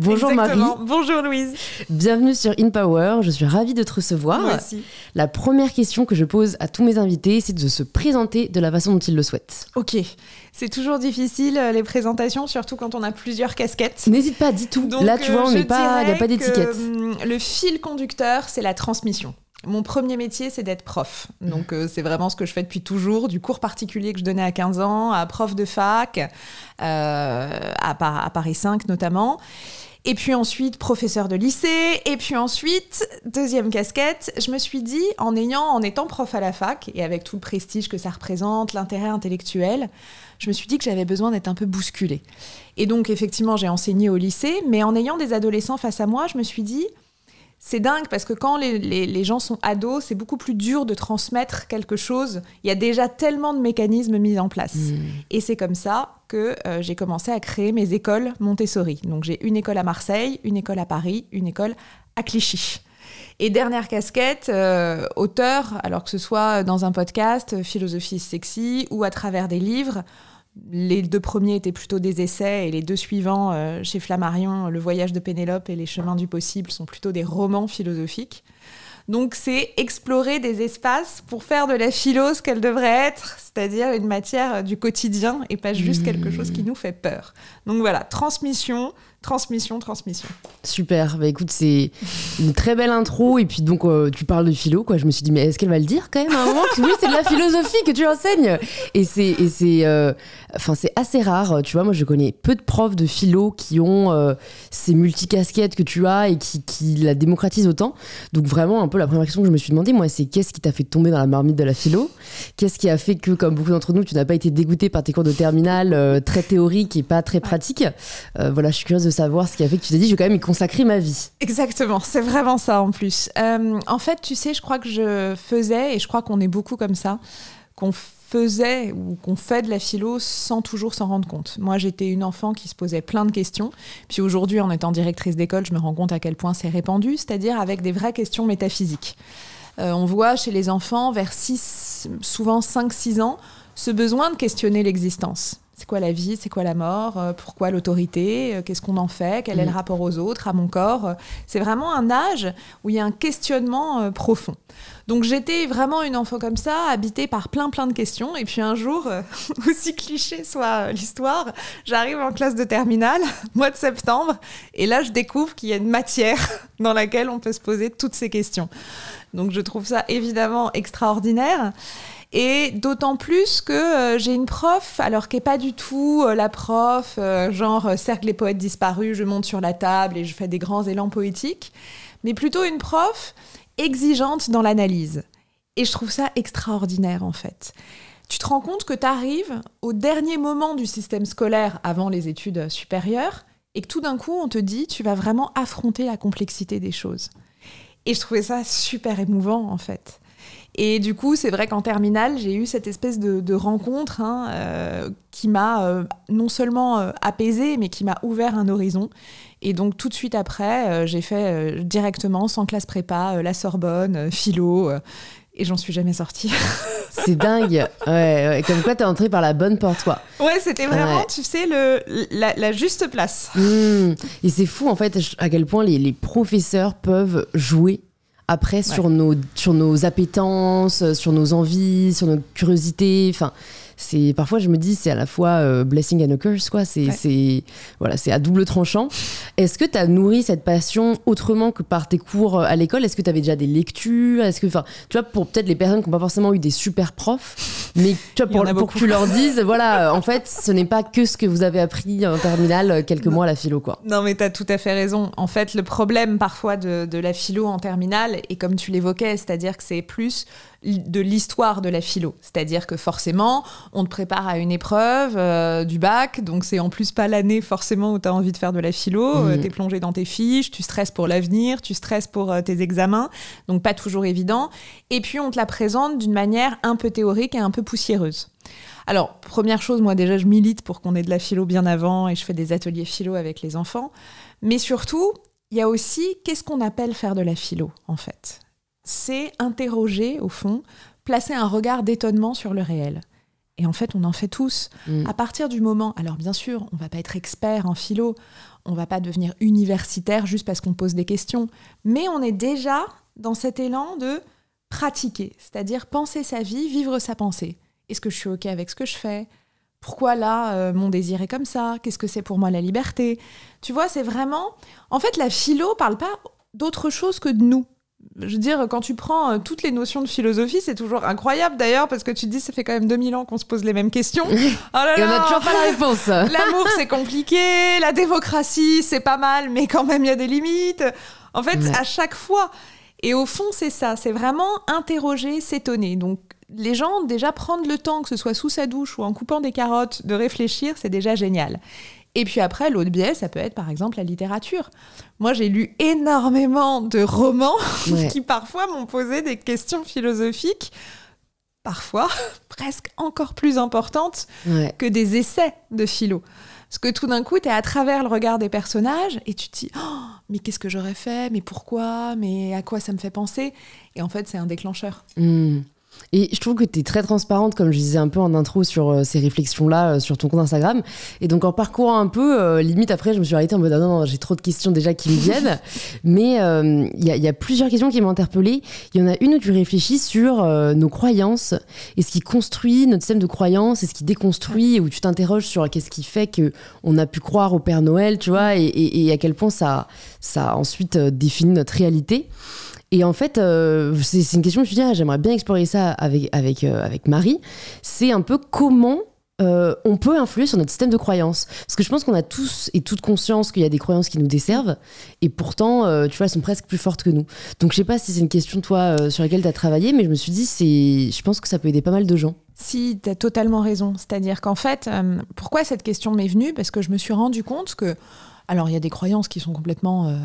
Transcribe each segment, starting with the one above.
Bonjour Marie. Bonjour Louise. Bienvenue sur In Power. Je suis ravie de te recevoir. La première question que je pose à tous mes invités, c'est de se présenter de la façon dont ils le souhaitent. Ok. C'est toujours difficile euh, les présentations, surtout quand on a plusieurs casquettes. N'hésite pas, dis tout. Là, tu euh, vois, on pas, il n'y a pas d'étiquette. Hum, le fil conducteur, c'est la transmission. Mon premier métier, c'est d'être prof. Donc, mm. euh, c'est vraiment ce que je fais depuis toujours, du cours particulier que je donnais à 15 ans, à prof de fac, à, Paris 5 notamment. Et puis ensuite, professeur de lycée. Et puis ensuite, deuxième casquette, je me suis dit, en, ayant, en étant prof à la fac, et avec tout le prestige que ça représente, l'intérêt intellectuel, je me suis dit que j'avais besoin d'être un peu bousculée. Et donc, effectivement, j'ai enseigné au lycée, mais en ayant des adolescents face à moi, je me suis dit, c'est dingue parce que quand les, gens sont ados, c'est beaucoup plus dur de transmettre quelque chose. Il y a déjà tellement de mécanismes mis en place. Mm. Et c'est comme ça que euh, j'ai commencé à créer mes écoles Montessori. Donc j'ai une école à Marseille, une école à Paris, une école à Clichy. Et dernière casquette, euh, auteur, alors que ce soit dans un podcast, euh, philosophie sexy ou à travers des livres, les deux premiers étaient plutôt des essais et les deux suivants, euh, chez Flammarion, euh, Le voyage de Pénélope et Les chemins du possible, sont plutôt des romans philosophiques. Donc c'est explorer des espaces pour faire de la philo ce qu'elle devrait être, c'est-à-dire une matière euh, du quotidien et pas juste quelque chose qui mmh. nous fait peur. Donc voilà, transmission, Transmission, transmission. Super. Bah écoute, c'est une très belle intro. Et puis donc, euh, tu parles de philo, quoi. Je me suis dit, mais est-ce qu'elle va le dire quand même un moment Oui, c'est de la philosophie que tu enseignes. Et c'est, c'est, euh, c'est assez rare. Tu vois, moi, je connais peu de profs de philo qui ont euh, ces multicasquettes que tu as et qui, la démocratisent autant. Donc vraiment, un peu la première question que je me suis demandé, moi, c'est qu'est-ce qui t'a fait tomber dans la marmite de la philo Qu'est-ce qui a fait que, comme beaucoup d'entre nous, tu n'as pas été dégoûté par tes cours de terminale très théoriques et pas très pratiques Voilà, je suis curieuse de savoir ce qui a fait que tu t'es dit, je vais quand même y consacrer ma vie. Exactement, c'est vraiment ça en plus. Euh, en fait, tu sais, je crois que je faisais, et je crois qu'on est beaucoup comme ça, qu'on faisait ou qu'on fait de la philo sans toujours s'en rendre compte. Moi, j'étais une enfant qui se posait plein de questions. Puis aujourd'hui, en étant directrice d'école, je me rends compte à quel point c'est répandu, c'est-à-dire avec des vraies questions métaphysiques. Euh, on voit chez les enfants, vers 6, souvent 5-6 ans, ce besoin de questionner l'existence. C'est quoi la vie C'est quoi la mort euh, Pourquoi l'autorité euh, Qu'est-ce qu'on en fait Quel est le mm. rapport aux autres, à mon corps euh, C'est vraiment un âge où il y a un questionnement profond. Donc j'étais vraiment une enfant comme ça, habitée par plein plein de questions. Et puis un jour, aussi cliché soit l'histoire, j'arrive en classe de terminale, mois de septembre, et là je découvre qu'il y a une matière dans laquelle on peut se poser toutes ces questions. Donc je trouve ça évidemment extraordinaire. Et d'autant plus que euh, j'ai une prof, alors qui n'est pas du tout euh, la prof, euh, genre cercle les poètes disparus, je monte sur la table et je fais des grands élans poétiques, mais plutôt une prof exigeante dans l'analyse. Et je trouve ça extraordinaire en fait. Tu te rends compte que tu arrives au dernier moment du système scolaire avant les études supérieures et que tout d'un coup on te dit tu vas vraiment affronter la complexité des choses. Et je trouvais ça super émouvant en fait. Et du coup, c'est vrai qu'en terminale, j'ai eu cette espèce de, rencontre hein, euh, qui m'a euh, non seulement apaisé euh, apaisée, mais qui m'a ouvert un horizon. Et donc tout de suite après, j'ai fait directement, sans classe prépa, la Sorbonne, philo, et j'en suis jamais sortie. C'est dingue. Ouais, Comme quoi, t'es entrée par la bonne porte, toi. Ouais, c'était vraiment, tu sais, le, la, juste place. Hmm. Et c'est fou, en fait, à quel point les, les professeurs peuvent jouer après, sur, nos, sur nos appétences, euh, sur nos envies, sur nos curiosités, enfin, c'est parfois je me dis c'est à la fois euh, blessing and a curse quoi. C'est voilà c'est à double tranchant. Est-ce que tu as nourri cette passion autrement que par tes cours euh, à l'école Est-ce que tu avais déjà des lectures Est-ce que enfin tu vois pour peut-être les personnes qui n'ont pas forcément eu des super profs, mais pour, que tu leur dises voilà euh, en fait ce n'est pas que ce que vous avez appris en terminale quelques mois à la philo quoi. Non mais tu as tout à fait raison. En fait le problème parfois de, de la philo en terminale et comme tu l'évoquais c'est-à-dire que c'est plus de l'histoire de la philo. C'est-à-dire que forcément, on te prépare à une épreuve euh, du bac, donc c'est en plus pas l'année forcément où tu as envie de faire de la philo, euh, mm. T'es es plongé dans tes fiches, tu stresses pour l'avenir, tu stresses pour euh, tes examens, donc pas toujours évident. Et puis on te la présente d'une manière un peu théorique et un peu poussiéreuse. Alors, première chose, moi déjà, je milite pour qu'on ait de la philo bien avant et je fais des ateliers philo avec les enfants. Mais surtout, il y a aussi qu'est-ce qu'on appelle faire de la philo, en fait c'est interroger, au fond, placer un regard d'étonnement sur le réel. Et en fait, on en fait tous. Mm. À partir du moment, alors bien sûr, on ne va pas être expert en philo, on ne va pas devenir universitaire juste parce qu'on pose des questions, mais on est déjà dans cet élan de pratiquer, c'est-à-dire penser sa vie, vivre sa pensée. Est-ce que je suis OK avec ce que je fais Pourquoi là, euh, mon désir est comme ça Qu'est-ce que c'est pour moi la liberté Tu vois, c'est vraiment... En fait, la philo parle pas d'autre chose que de nous je veux dire, quand tu prends euh, toutes les notions de philosophie, c'est toujours incroyable d'ailleurs, parce que tu te dis, ça fait quand même 2000 ans qu'on se pose les mêmes questions. Oh toujours pas la oh réponse. L'amour, c'est compliqué, la démocratie, c'est pas mal, mais quand même, il y a des limites. En fait, à chaque fois. Et au fond, c'est ça, c'est vraiment interroger, s'étonner. Donc, les gens, déjà, prendre le temps, que ce soit sous sa douche ou en coupant des carottes, de réfléchir, c'est déjà génial. Et puis après, l'autre biais, ça peut être par exemple la littérature. Moi, j'ai lu énormément de romans qui parfois m'ont posé des questions philosophiques, parfois presque encore plus importantes que des essais de philo. Parce que tout d'un coup, tu es à travers le regard des personnages et tu te dis oh, Mais qu'est-ce que j'aurais fait Mais pourquoi Mais à quoi ça me fait penser Et en fait, c'est un déclencheur. Hmm. Et je trouve que tu es très transparente, comme je disais un peu en intro sur euh, ces réflexions-là, euh, sur ton compte Instagram. Et donc en parcourant un peu, euh, limite après, je me suis arrêtée en mode ah, non, non j'ai trop de questions déjà qui me viennent. Mais il y, a plusieurs questions qui m'ont interpellée. Il y en a une où tu réfléchis sur nos croyances et ce qui construit notre système de croyances et ce qui déconstruit, où tu t'interroges sur qu'est-ce qui fait qu'on a pu croire au Père Noël, tu vois, et, et à quel point ça, ça ensuite définit notre réalité. Et en fait, euh, c'est une question que je me suis dit, ah, j'aimerais bien explorer ça avec, avec, euh, avec Marie. C'est un peu comment euh, on peut influer sur notre système de croyances. Parce que je pense qu'on a tous et toutes conscience qu'il y a des croyances qui nous desservent, et pourtant, tu vois, elles sont presque plus fortes que nous. Donc je sais pas si c'est une question, toi, sur laquelle tu as travaillé, mais je me suis dit, c'est, je pense que ça peut aider pas mal de gens. Si, tu as totalement raison. C'est-à-dire qu'en fait, pourquoi cette question m'est venue Parce que je me suis rendu compte que alors il y a des croyances qui sont complètement euh,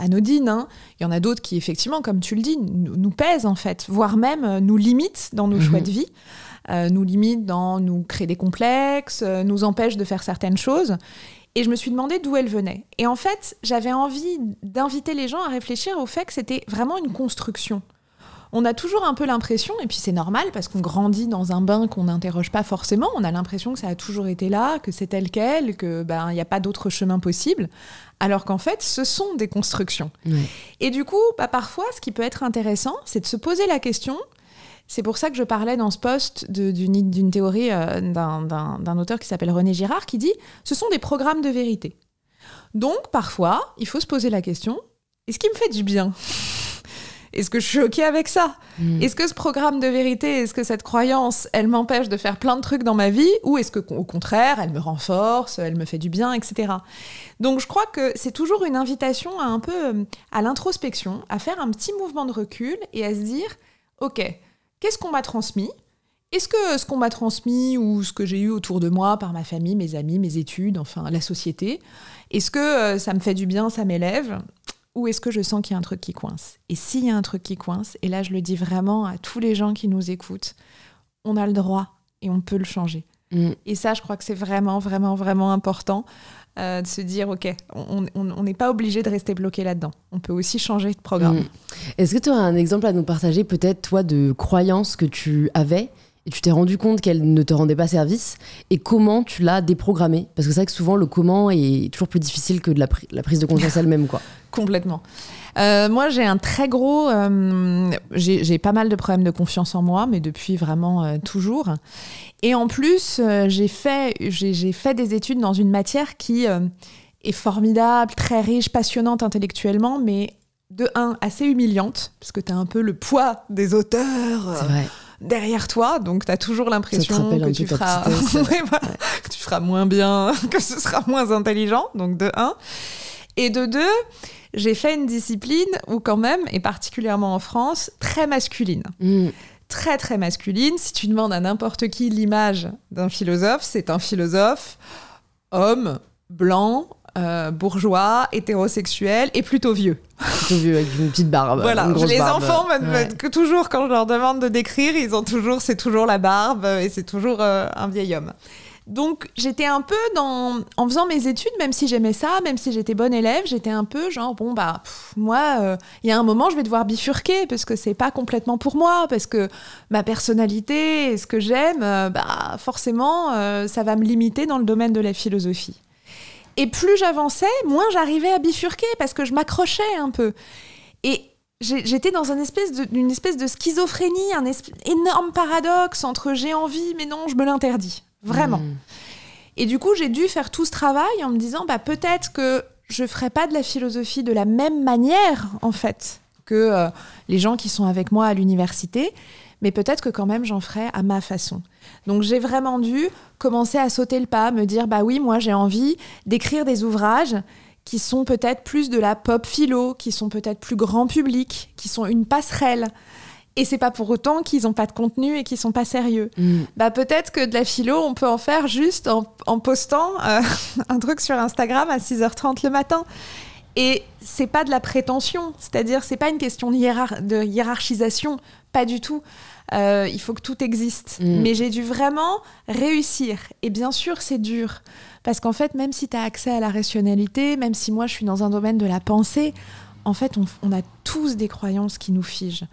anodines, hein. il y en a d'autres qui effectivement, comme tu le dis, nous, pèsent en fait, voire même euh, nous limitent dans nos mhm. choix de vie, euh, nous limitent dans nous créer des complexes, nous empêchent de faire certaines choses. Et je me suis demandé d'où elles venaient. Et en fait, j'avais envie d'inviter les gens à réfléchir au fait que c'était vraiment une construction, on a toujours un peu l'impression, et puis c'est normal parce qu'on grandit dans un bain qu'on n'interroge pas forcément, on a l'impression que ça a toujours été là, que c'est tel quel, que ben, il n'y a pas d'autre chemin possible, alors qu'en fait ce sont des constructions. Et du coup, bah, parfois ce qui peut être intéressant, c'est de se poser la question, c'est pour ça que je parlais dans ce poste d'une théorie euh, d'un auteur qui s'appelle René Girard qui dit ce sont des programmes de vérité. Donc parfois, il faut se poser la question est-ce qui me fait du bien est-ce que je suis OK avec ça hmm. Est-ce que ce programme de vérité, est-ce que cette croyance, elle m'empêche de faire plein de trucs dans ma vie Ou est-ce que, contraire, elle me renforce, elle me fait du bien, etc. Donc je crois que c'est toujours une invitation à un peu euh, à l'introspection, à faire un petit mouvement de recul et à se dire OK, qu'est-ce qu'on m'a transmis est-ce que ce qu'on m'a transmis ou ce que j'ai eu autour de moi par ma famille, mes amis, mes études, enfin la société, est-ce que euh, ça me fait du bien, ça m'élève où est-ce que je sens qu'il y a un truc qui coince Et s'il y a un truc qui coince, et là je le dis vraiment à tous les gens qui nous écoutent, on a le droit et on peut le changer. Mm. Et ça, je crois que c'est vraiment, vraiment, vraiment important euh, de se dire, OK, on n'est pas obligé de rester bloqué là-dedans. On peut aussi changer de programme. Mm. Est-ce que tu as un exemple à nous partager, peut-être toi, de croyances que tu avais et tu t'es rendu compte qu'elle ne te rendait pas service et comment tu l'as déprogrammée Parce que c'est vrai que souvent le comment est toujours plus difficile que de la, la prise de conscience elle-même. quoi. Complètement. Euh, moi, j'ai un très gros. Euh, j'ai pas mal de problèmes de confiance en moi, mais depuis vraiment euh, toujours. Et en plus, j'ai fait, fait des études dans une matière qui est formidable, très riche, passionnante intellectuellement, mais de un, assez humiliante, parce que tu as un peu le poids des auteurs. C'est vrai derrière toi, donc tu as toujours l'impression que, tu feras... moins bien, que ce sera moins intelligent, donc de un. Et de deux, j'ai fait une discipline où quand même, et particulièrement en France, très masculine. Mm. Très très masculine. Si tu demandes à n'importe qui l'image d'un philosophe, c'est un philosophe homme, blanc, euh, bourgeois, hétérosexuel et plutôt vieux. Plutôt vieux avec une petite barbe. une les barbe. enfants, que toujours quand je leur demande de décrire, ils ont toujours, c'est toujours la barbe et c'est toujours euh, un vieil homme. Donc j'étais un peu dans, en faisant mes études, même si j'aimais ça, même si j'étais bonne élève, j'étais un peu genre bon bah moi, euh, il y a un moment je vais devoir bifurquer parce que c'est pas complètement pour moi, parce que ma personnalité et ce que j'aime, bah forcément ça va me limiter dans le domaine de la philosophie. Et plus j'avançais, moins j'arrivais à bifurquer parce que je m'accrochais un peu. Et j'étais dans une espèce de, schizophrénie, un énorme paradoxe entre j'ai envie, mais non, je me l'interdis. Vraiment. Hmm. Et du coup, j'ai dû faire tout ce travail en me disant, bah, peut-être que je ne ferai pas de la philosophie de la même manière, en fait, que euh, les gens qui sont avec moi à l'université mais peut-être que quand même j'en ferai à ma façon. Donc j'ai vraiment dû commencer à sauter le pas, me dire bah oui, moi j'ai envie d'écrire des ouvrages qui sont peut-être plus de la pop philo, qui sont peut-être plus grand public, qui sont une passerelle. Et c'est pas pour autant qu'ils n'ont pas de contenu et qu'ils sont pas sérieux. Mm. Bah peut-être que de la philo, on peut en faire juste en, postant euh, un truc sur Instagram à 6h30 le matin. Et c'est pas de la prétention, c'est-à-dire c'est pas une question de hiérarchisation, pas du tout. Euh, il faut que tout existe. Mm. Mais j'ai dû vraiment réussir. Et bien sûr, c'est dur. Parce qu'en fait, même si tu as accès à la rationalité, même si moi je suis dans un domaine de la pensée, en fait, on a tous des croyances qui nous figent.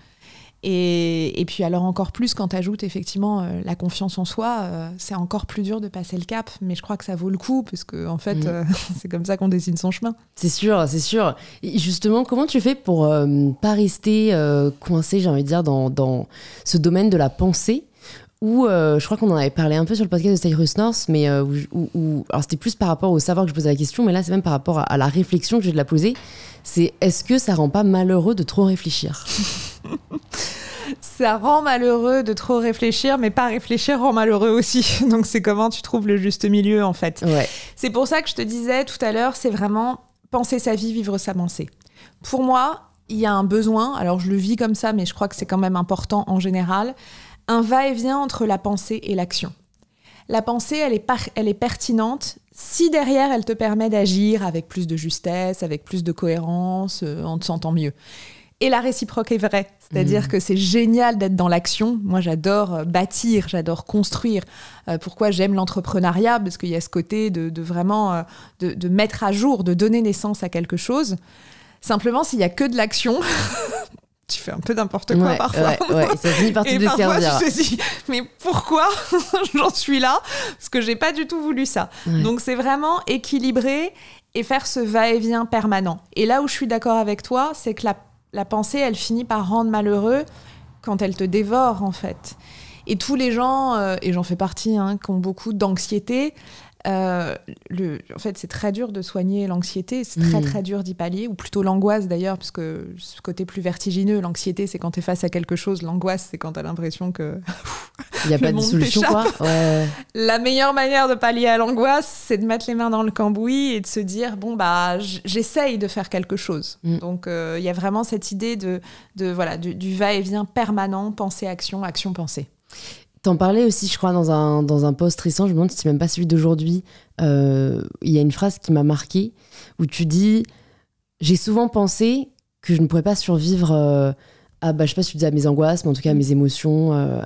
Et, puis alors encore plus quand tu ajoutes effectivement euh, la confiance en soi, euh, c'est encore plus dur de passer le cap. Mais je crois que ça vaut le coup parce que en fait, mm. euh, c'est comme ça qu'on dessine son chemin. C'est sûr, c'est sûr. justement, comment tu fais pour pas rester coincé, j'ai envie de dire, dans, ce domaine de la pensée où je crois qu'on en avait parlé un peu sur le podcast de Cyrus North, mais où, alors c'était plus par rapport au savoir que je posais la question, mais là c'est même par rapport à, la réflexion que j'ai de la poser. C'est est-ce que ça rend pas malheureux de trop réfléchir ça rend malheureux de trop réfléchir, mais pas réfléchir rend malheureux aussi. Donc c'est comment tu trouves le juste milieu en fait. C'est pour ça que je te disais tout à l'heure, c'est vraiment penser sa vie, vivre sa pensée. Pour moi, il y a un besoin, alors je le vis comme ça, mais je crois que c'est quand même important en général, un va-et-vient entre la pensée et l'action. La pensée, elle est, elle est pertinente si derrière elle te permet d'agir avec plus de justesse, avec plus de cohérence, euh, en te sentant mieux. Et la réciproque est vraie. C'est-à-dire mm. que c'est génial d'être dans l'action. Moi, j'adore euh, bâtir, j'adore construire. Euh, pourquoi j'aime l'entrepreneuriat Parce qu'il y a ce côté de, vraiment euh, de, mettre à jour, de donner naissance à quelque chose. Simplement, s'il n'y a que de l'action, tu fais un peu n'importe quoi parfois. Ouais, ouais, ça finit par te mais pourquoi j'en suis là Parce que j'ai pas du tout voulu ça. Donc c'est vraiment équilibrer et faire ce va-et-vient permanent. Et là où je suis d'accord avec toi, c'est que la la pensée, elle finit par rendre malheureux quand elle te dévore, en fait. Et tous les gens, euh, et j'en fais partie, hein, qui ont beaucoup d'anxiété, euh, en fait, c'est très dur de soigner l'anxiété, c'est très mm. très dur d'y pallier, ou plutôt l'angoisse d'ailleurs, parce que ce côté plus vertigineux, l'anxiété c'est quand tu es face à quelque chose, l'angoisse c'est quand tu as l'impression que. Il n'y a pas de solution La meilleure manière de pallier à l'angoisse, c'est de mettre les mains dans le cambouis et de se dire bon, bah j'essaye de faire quelque chose. Mm. Donc euh, il y a vraiment cette idée de, voilà, du va-et-vient permanent, pensée-action, action-pensée. T'en parlais aussi, je crois, dans un, dans un post récent, je me demande si c'est même pas celui d'aujourd'hui. Euh, il y a une phrase qui m'a marquée où tu dis J'ai souvent pensé que je ne pourrais pas survivre euh, à, bah, je sais pas mes angoisses, mais en tout cas à mes émotions. Euh.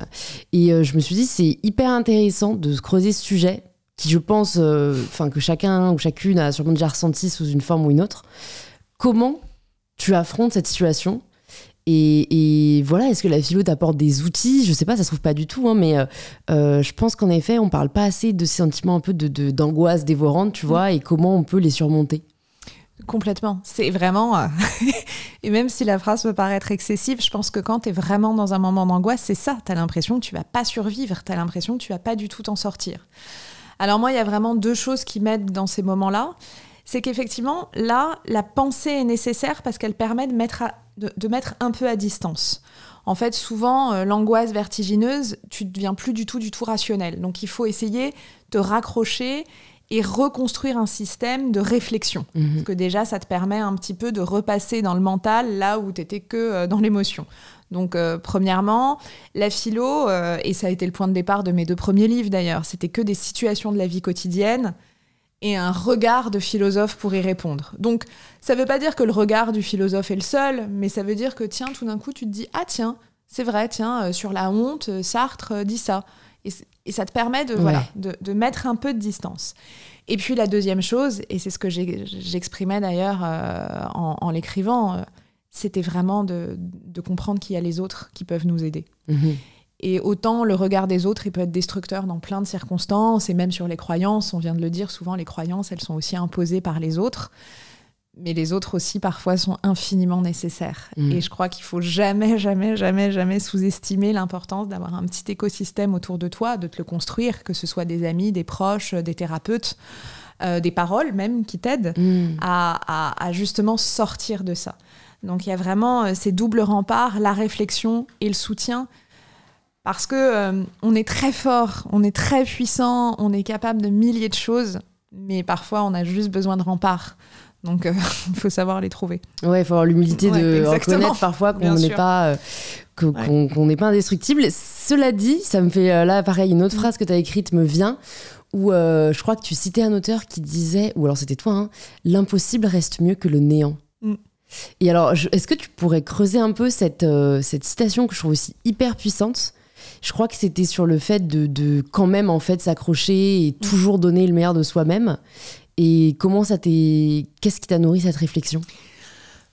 et je me suis dit C'est hyper intéressant de creuser ce sujet qui, je pense, enfin que chacun ou chacune a sûrement déjà ressenti sous une forme ou une autre. Comment tu affrontes cette situation et, voilà, est-ce que la philo t'apporte des outils Je sais pas, ça se trouve pas du tout, hein, mais euh, euh, je pense qu'en effet, on parle pas assez de ces sentiments un peu d'angoisse dévorante, tu mm. vois, et comment on peut les surmonter. Complètement. C'est vraiment. Euh, et même si la phrase peut paraître excessive, je pense que quand tu es vraiment dans un moment d'angoisse, c'est ça. Tu as l'impression que tu vas pas survivre, tu as l'impression que tu vas pas du tout t'en sortir. Alors, moi, il y a vraiment deux choses qui m'aident dans ces moments-là c'est qu'effectivement, là, la pensée est nécessaire parce qu'elle permet de mettre, de, mettre un peu à distance. En fait, souvent, euh, l'angoisse vertigineuse, tu ne deviens plus du tout, du tout rationnel. Donc, il faut essayer de raccrocher et reconstruire un système de réflexion. Mhm. Parce que déjà, ça te permet un petit peu de repasser dans le mental là où tu étais que euh, dans l'émotion. Donc, euh, premièrement, la philo, et ça a été le point de départ de mes deux premiers livres d'ailleurs, c'était que des situations de la vie quotidienne et un regard de philosophe pour y répondre. Donc, ça ne veut pas dire que le regard du philosophe est le seul, mais ça veut dire que, tiens, tout d'un coup, tu te dis, ah tiens, c'est vrai, tiens, euh, sur la honte, euh, Sartre euh, dit ça. Et, ça te permet de, voilà, de, mettre un peu de distance. Et puis la deuxième chose, et c'est ce que j'exprimais d'ailleurs en, l'écrivant, c'était vraiment de, comprendre qu'il y a les autres qui peuvent nous aider. Mhm. Et autant le regard des autres, il peut être destructeur dans plein de circonstances, et même sur les croyances, on vient de le dire, souvent les croyances, elles sont aussi imposées par les autres, mais les autres aussi parfois sont infiniment nécessaires. Mmh. Et je crois qu'il faut jamais, jamais, jamais, jamais sous-estimer l'importance d'avoir un petit écosystème autour de toi, de te le construire, que ce soit des amis, des proches, des thérapeutes. Euh, des paroles même qui t'aident mmh. à, justement sortir de ça. Donc il y a vraiment euh, ces doubles remparts, la réflexion et le soutien parce que euh, on est très fort, on est très puissant, on est capable de milliers de choses, mais parfois on a juste besoin de remparts. Donc, euh, il faut savoir les trouver. Ouais, il faut avoir l'humilité de reconnaître parfois qu'on n'est pas, euh, qu'on n'est pas indestructible. Cela dit, ça me fait là pareil une autre mm. phrase que tu as écrite me vient où je crois que tu citais un auteur qui disait ou alors c'était toi hein, l'impossible reste mieux que le néant. Mm. Et alors, est-ce que tu pourrais creuser un peu cette, cette citation que je trouve aussi hyper puissante je crois que c'était sur le fait de, quand même en fait s'accrocher et mm. toujours donner le meilleur de soi-même. Et comment ça t'est, qu'est-ce qui t'a nourri cette réflexion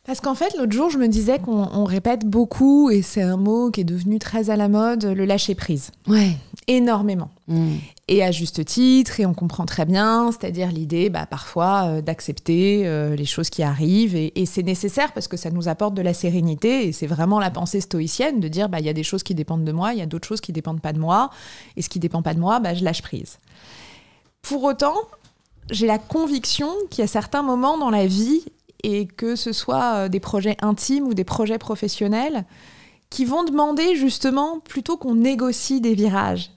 parce qu'en fait, l'autre jour, je me disais qu'on répète beaucoup, et c'est un mot qui est devenu très à la mode, le lâcher prise. Ouais. Énormément. Mm et à juste titre, et on comprend très bien, c'est-à-dire l'idée bah, parfois euh, d'accepter euh, les choses qui arrivent, et, c'est nécessaire parce que ça nous apporte de la sérénité, et c'est vraiment la pensée stoïcienne de dire, bah, il y a des choses qui dépendent de moi, il y a d'autres choses qui dépendent pas de moi, et ce qui ne dépend pas de moi, bah, je lâche prise. Pour autant, j'ai la conviction qu'il y a certains moments dans la vie, et que ce soit euh, des projets intimes ou des projets professionnels, qui vont demander justement plutôt qu'on négocie des virages,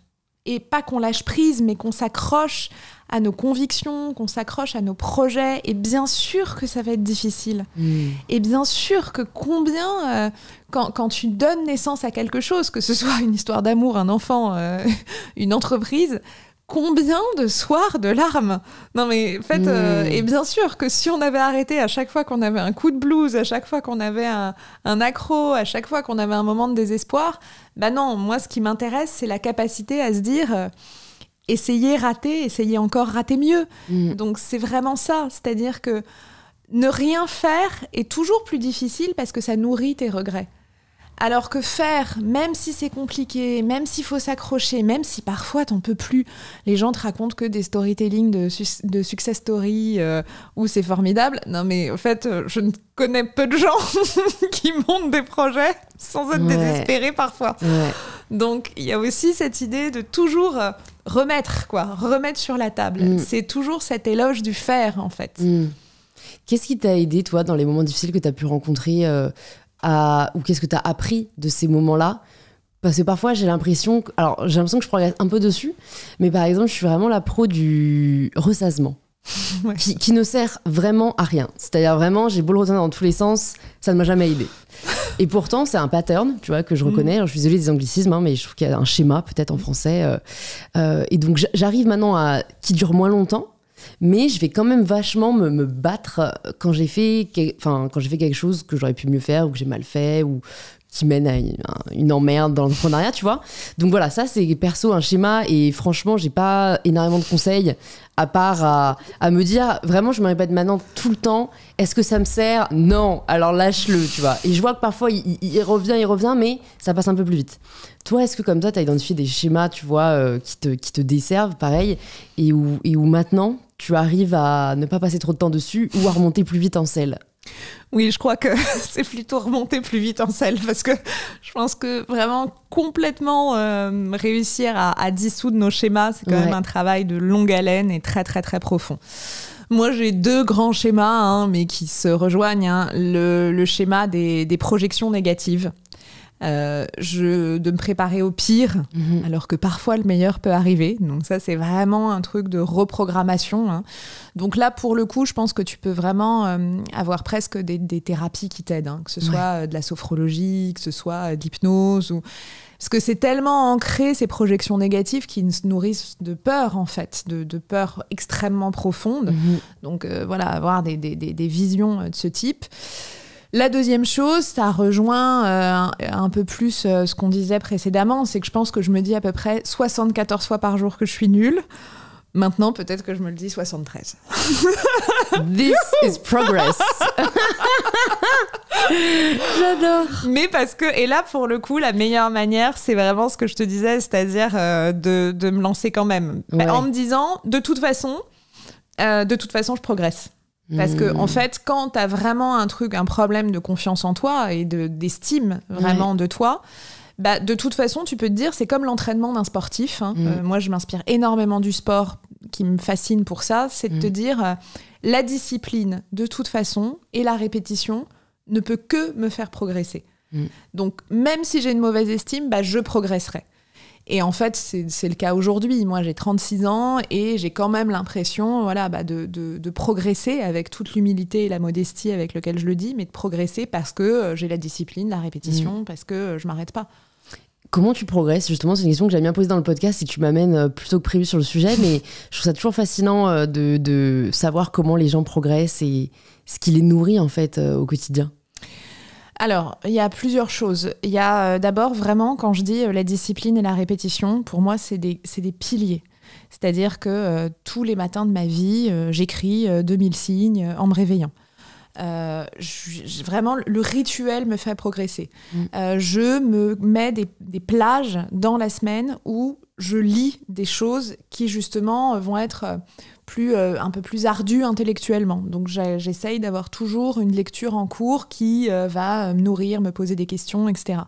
et pas qu'on lâche prise, mais qu'on s'accroche à nos convictions, qu'on s'accroche à nos projets. Et bien sûr que ça va être difficile. Mm. Et bien sûr que combien, euh, quand, tu donnes naissance à quelque chose, que ce soit une histoire d'amour, un enfant, euh, une entreprise, combien de soirs de larmes Non mais en fait, euh, mm. et bien sûr que si on avait arrêté à chaque fois qu'on avait un coup de blouse, à chaque fois qu'on avait un accro, à chaque fois qu'on avait un moment de désespoir, ben non, moi ce qui m'intéresse, c'est la capacité à se dire euh, essayez, rater, essayez encore, rater mieux. Mm. Donc c'est vraiment ça, c'est-à-dire que ne rien faire est toujours plus difficile parce que ça nourrit tes regrets. Alors que faire, même si c'est compliqué, même s'il faut s'accrocher, même si parfois t'en peux plus, les gens te racontent que des storytelling de, success story euh, où c'est formidable. Non mais en fait, euh, je ne connais peu de gens qui montent des projets sans être désespérés parfois. Donc il y a aussi cette idée de toujours euh, remettre quoi, remettre sur la table. Mm. C'est toujours cet éloge du faire en fait. Mm. Qu'est-ce qui t'a aidé, toi, dans les moments difficiles que tu as pu rencontrer ou qu'est-ce que tu as appris de ces moments-là parce que parfois j'ai l'impression que, alors j'ai l'impression que je progresse un peu dessus mais par exemple je suis vraiment la pro du ressassement qui, qui, ne sert vraiment à rien c'est-à-dire vraiment j'ai beau le retenir dans tous les sens ça ne m'a jamais aidé et pourtant c'est un pattern tu vois que je reconnais mm. je suis désolée des anglicismes hein, mais je trouve qu'il y a un schéma peut-être en français euh, euh, et donc j'arrive maintenant à qui dure moins longtemps mais je vais quand même vachement me, me battre euh, quand j'ai fait, enfin, quand j'ai fait quelque chose que j'aurais pu mieux faire ou que j'ai mal fait ou qui mène à une, emmerde dans l'entrepreneuriat, tu vois. Donc voilà, ça c'est perso un schéma et franchement, j'ai pas énormément de conseils à part à, me dire vraiment, je me répète maintenant tout le temps, est-ce que ça me sert Non, alors lâche-le, tu vois. Et je vois que parfois il, revient, il revient, mais ça passe un peu plus vite. Toi, est-ce que comme toi, tu as identifié des schémas, tu vois, euh, qui, te, qui te desservent, pareil, et où, et où maintenant tu arrives à ne pas passer trop de temps dessus ou à remonter plus vite en selle oui, je crois que c'est plutôt remonter plus vite en selle parce que je pense que vraiment complètement euh, réussir à, dissoudre nos schémas, c'est quand même un travail de longue haleine et très très très profond. Moi, j'ai deux grands schémas, hein, mais qui se rejoignent. Hein. Le, schéma des projections négatives. Euh, de me préparer au pire, mhm. alors que parfois le meilleur peut arriver. Donc ça, c'est vraiment un truc de reprogrammation. Hein. Donc là, pour le coup, je pense que tu peux vraiment euh, avoir presque des, thérapies qui t'aident, hein. que ce soit euh, de la sophrologie, que ce soit de l'hypnose ou parce que c'est tellement ancré ces projections négatives qui se nourrissent de peur en fait, de, peur extrêmement profonde. Mhm. Donc voilà, avoir des, visions de ce type. La deuxième chose, ça rejoint euh, un, peu plus euh, ce qu'on disait précédemment, c'est que je pense que je me dis à peu près 74 fois par jour que je suis nulle. Maintenant, peut-être que je me le dis 73. This is progress. J'adore. Mais parce que, et là, pour le coup, la meilleure manière, c'est vraiment ce que je te disais, c'est-à-dire euh, de, me lancer quand même. Bah, en me disant, de toute façon, de toute façon, je progresse. Parce que, en hmm. fait, quand tu as vraiment un truc, un problème de confiance en toi et d'estime vraiment de toi, bah, de toute façon, tu peux te dire, c'est comme l'entraînement d'un sportif. Hein. Hmm. Euh, moi, je m'inspire énormément du sport qui me fascine pour ça. C'est de te hmm. dire, euh, la discipline, de toute façon, et la répétition ne peut que me faire progresser. Donc, même si j'ai une mauvaise estime, bah, je progresserai. Et en fait, c'est le cas aujourd'hui. Moi, j'ai 36 ans et j'ai quand même l'impression voilà, bah, de, progresser avec toute l'humilité et la modestie avec lequel je le dis, mais de progresser parce que euh, j'ai la discipline, la répétition, mmh. parce que euh, je m'arrête pas. Comment tu progresses Justement, c'est une question que j'aime bien poser dans le podcast et tu m'amènes euh, plutôt que prévu sur le sujet, mais je trouve ça toujours fascinant de, de savoir comment les gens progressent et ce qui les nourrit en fait au quotidien alors, il y a plusieurs choses. Il y a euh, d'abord vraiment, quand je dis euh, la discipline et la répétition, pour moi, c'est des, piliers. C'est-à-dire que euh, tous les matins de ma vie, j'écris 2000 signes en me réveillant. vraiment, le rituel me fait progresser. Mm. je me mets des, des, plages dans la semaine où je lis des choses qui, justement, vont être plus, euh, un peu plus ardu intellectuellement. Donc j'essaye d'avoir toujours une lecture en cours qui euh, va me nourrir, me poser des questions, etc.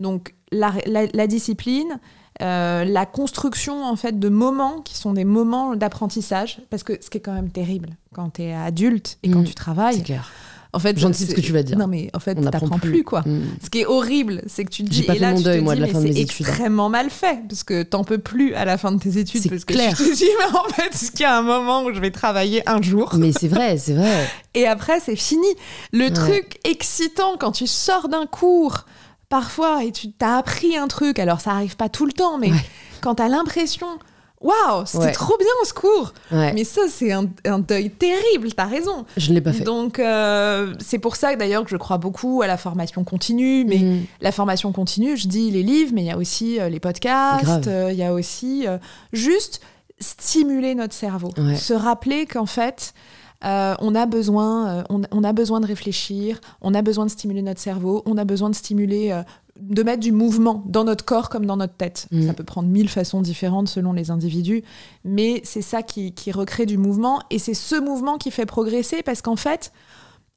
Donc la, discipline, euh, la construction en fait de moments qui sont des moments d'apprentissage, parce que ce qui est quand même terrible quand tu es adulte et quand mm. tu travailles. En fait, je sais ce que tu vas dire. Non, mais en fait, on n'apprend plus. quoi. Hmm. Ce qui est horrible, c'est que tu te dis, pas et là, tu te dis, c'est hein. extrêmement mal fait, parce que t'en peux plus à la fin de tes études, C'est clair. que tu te dis, mais en fait, ce qu'il y a un moment où je vais travailler un jour Mais c'est vrai, c'est vrai. et après, c'est fini. Le truc excitant quand tu sors d'un cours, parfois, et tu t'as appris un truc, alors ça arrive pas tout le temps, mais quand tu as l'impression Waouh, c'était trop bien ce cours. Mais ça, c'est un, deuil terrible, t'as raison. Je ne l'ai pas fait. Donc, euh, c'est pour ça d'ailleurs que je crois beaucoup à la formation continue. Mais mm. la formation continue, je dis les livres, mais il y a aussi euh, les podcasts, euh, il y a aussi juste stimuler notre cerveau. Se rappeler qu'en fait, on, a besoin, on, a besoin de réfléchir, on a besoin de stimuler notre cerveau, on a besoin de stimuler de mettre du mouvement dans notre corps comme dans notre tête. Mm. Ça peut prendre mille façons différentes selon les individus, mais c'est ça qui, recrée du mouvement et c'est ce mouvement qui fait progresser parce qu'en fait,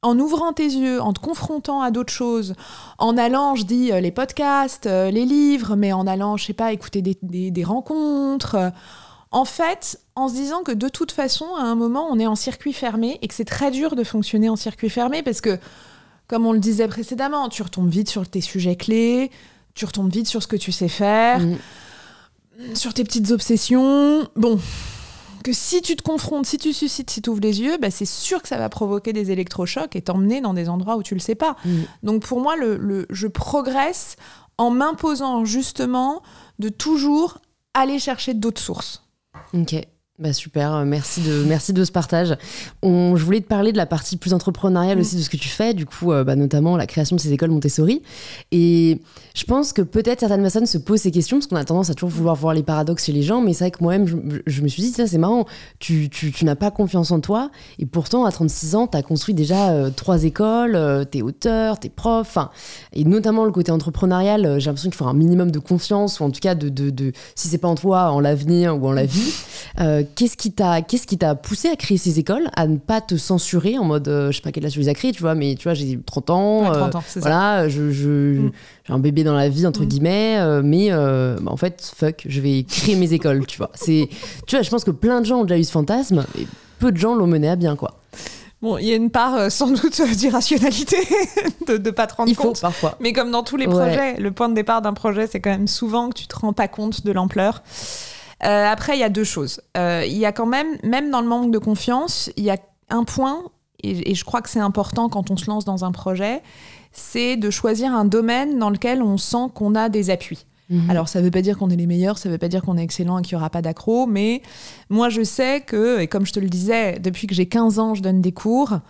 en ouvrant tes yeux, en te confrontant à d'autres choses, en allant, je dis, euh, les podcasts, euh, les livres, mais en allant, je sais pas, écouter des rencontres. Euh, en fait, en se disant que de toute façon, à un moment, on est en circuit fermé et que c'est très dur de fonctionner en circuit fermé parce que comme on le disait précédemment, tu retombes vite sur tes sujets clés, tu retombes vite sur ce que tu sais faire, mm. sur tes petites obsessions. Bon, que si tu te confrontes, si tu suscites, si tu ouvres les yeux, bah, c'est sûr que ça va provoquer des électrochocs et t'emmener dans des endroits où tu le sais pas. Mm. Donc pour moi, le, je progresse en m'imposant justement de toujours aller chercher d'autres sources. Ok. Bah super, euh, merci de, merci de ce partage. On, je voulais te parler de la partie plus entrepreneuriale aussi mm. de ce que tu fais, du coup, euh, bah notamment la création de ces écoles Montessori. Et je pense que peut-être certaines personnes se posent ces questions, parce qu'on a tendance à toujours mm. vouloir voir les paradoxes chez les gens, mais c'est vrai que moi-même, je, me suis dit, ça c'est marrant, tu, tu, n'as pas confiance en toi, et pourtant, à 36 ans, tu as construit déjà euh, trois écoles, t'es auteur, t'es prof, et notamment le côté entrepreneurial, j'ai l'impression qu'il faut un minimum de confiance, ou en tout cas, de, de, de si c'est pas en toi, en l'avenir ou en la vie qu'est-ce qui t'a qu'est-ce qui t'a poussé à créer ces écoles, à ne pas te censurer en mode, euh, je sais pas quelle âge tu les tu vois, mais tu vois, j'ai 30 ans, 30 euh, ans voilà, je, mm. j'ai un bébé dans la vie entre mm. guillemets, euh, mais bah, en fait, fuck, je vais créer mes écoles, tu vois. C'est, tu vois, je pense que plein de gens ont déjà eu ce fantasme, et peu de gens l'ont mené à bien, quoi. Bon, il y a une part sans doute d'irrationalité de ne pas te rendre il faut, parfois. Mais comme dans tous les projets, le point de départ d'un projet, c'est quand même souvent que tu te rends pas compte de l'ampleur. Euh, après, il y a deux choses. Euh, il y a quand même, même dans le manque de confiance, il y a un point, et, je crois que c'est important quand on se lance dans un projet, c'est de choisir un domaine dans lequel on sent qu'on a des appuis. Mhm. Alors, ça ne veut pas dire qu'on est les meilleurs, ça ne veut pas dire qu'on est excellent et qu'il n'y aura pas d'accro, mais moi, je sais que, et comme je te le disais, depuis que j'ai 15 ans, je donne des cours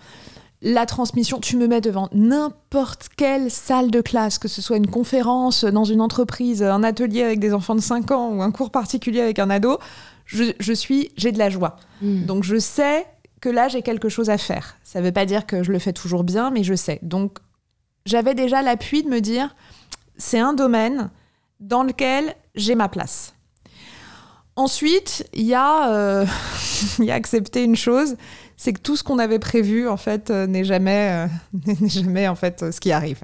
la transmission, tu me mets devant n'importe quelle salle de classe, que ce soit une conférence dans une entreprise, un atelier avec des enfants de 5 ans ou un cours particulier avec un ado, je, suis, j'ai de la joie. Hmm. Donc je sais que là, j'ai quelque chose à faire. Ça ne veut pas dire que je le fais toujours bien, mais je sais. Donc j'avais déjà l'appui de me dire, c'est un domaine dans lequel j'ai ma place. Ensuite, il y, a, euh, accepté y a accepter une chose, c'est que tout ce qu'on avait prévu en fait euh, euh, n'est jamais en fait euh, ce qui arrive.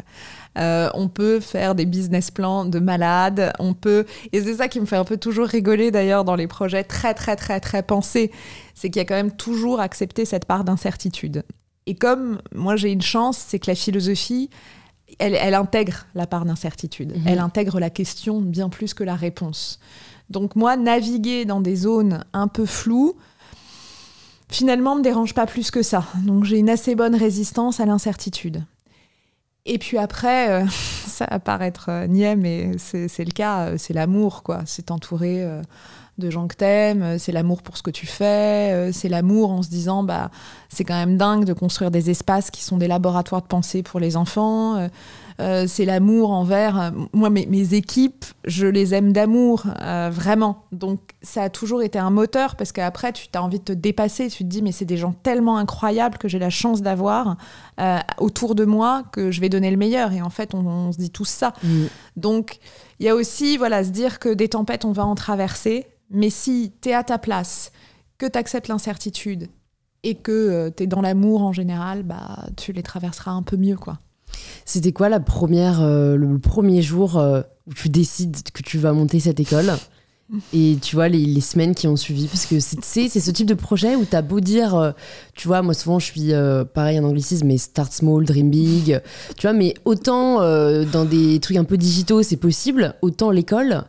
on peut faire des business plans de malades, on peut et c'est ça qui me fait un peu toujours rigoler d'ailleurs dans les projets très très très très pensés, c'est qu'il y a quand même toujours accepté cette part d'incertitude. Et comme moi j'ai une chance, c'est que la philosophie elle, intègre la part d'incertitude, mhm. elle intègre la question bien plus que la réponse. Donc moi, naviguer dans des zones un peu floues, finalement me dérange pas plus que ça. Donc j'ai une assez bonne résistance à l'incertitude. Et puis après, euh, ça va paraître euh, niais, mais c'est le cas, euh, c'est l'amour, quoi. C'est entouré de gens que t'aimes, euh, c'est l'amour pour ce que tu fais, euh, c'est l'amour en se disant bah c'est quand même dingue de construire des espaces qui sont des laboratoires de pensée pour les enfants. Euh, c'est l'amour envers moi mes, équipes, je les aime d'amour vraiment. Donc ça a toujours été un moteur parce qu'après tu as envie de te dépasser, tu te dis mais c'est des gens tellement incroyables que j'ai la chance d'avoir autour de moi que je vais donner le meilleur et en fait on, se dit tout ça. Mm. Donc il y a aussi voilà se dire que des tempêtes on va en traverser mais si tu es à ta place, que tu acceptes l'incertitude et que euh, tu es dans l'amour en général, bah tu les traverseras un peu mieux quoi. C'était quoi la première euh, le premier jour euh, où tu décides que tu vas monter cette école et tu vois les, semaines qui ont suivi parce que c'est ce type de projet où tu as beau dire tu vois moi souvent je suis pareil en anglicisme mais start small dream big tu vois mais autant dans des trucs un peu digitaux c'est possible autant l'école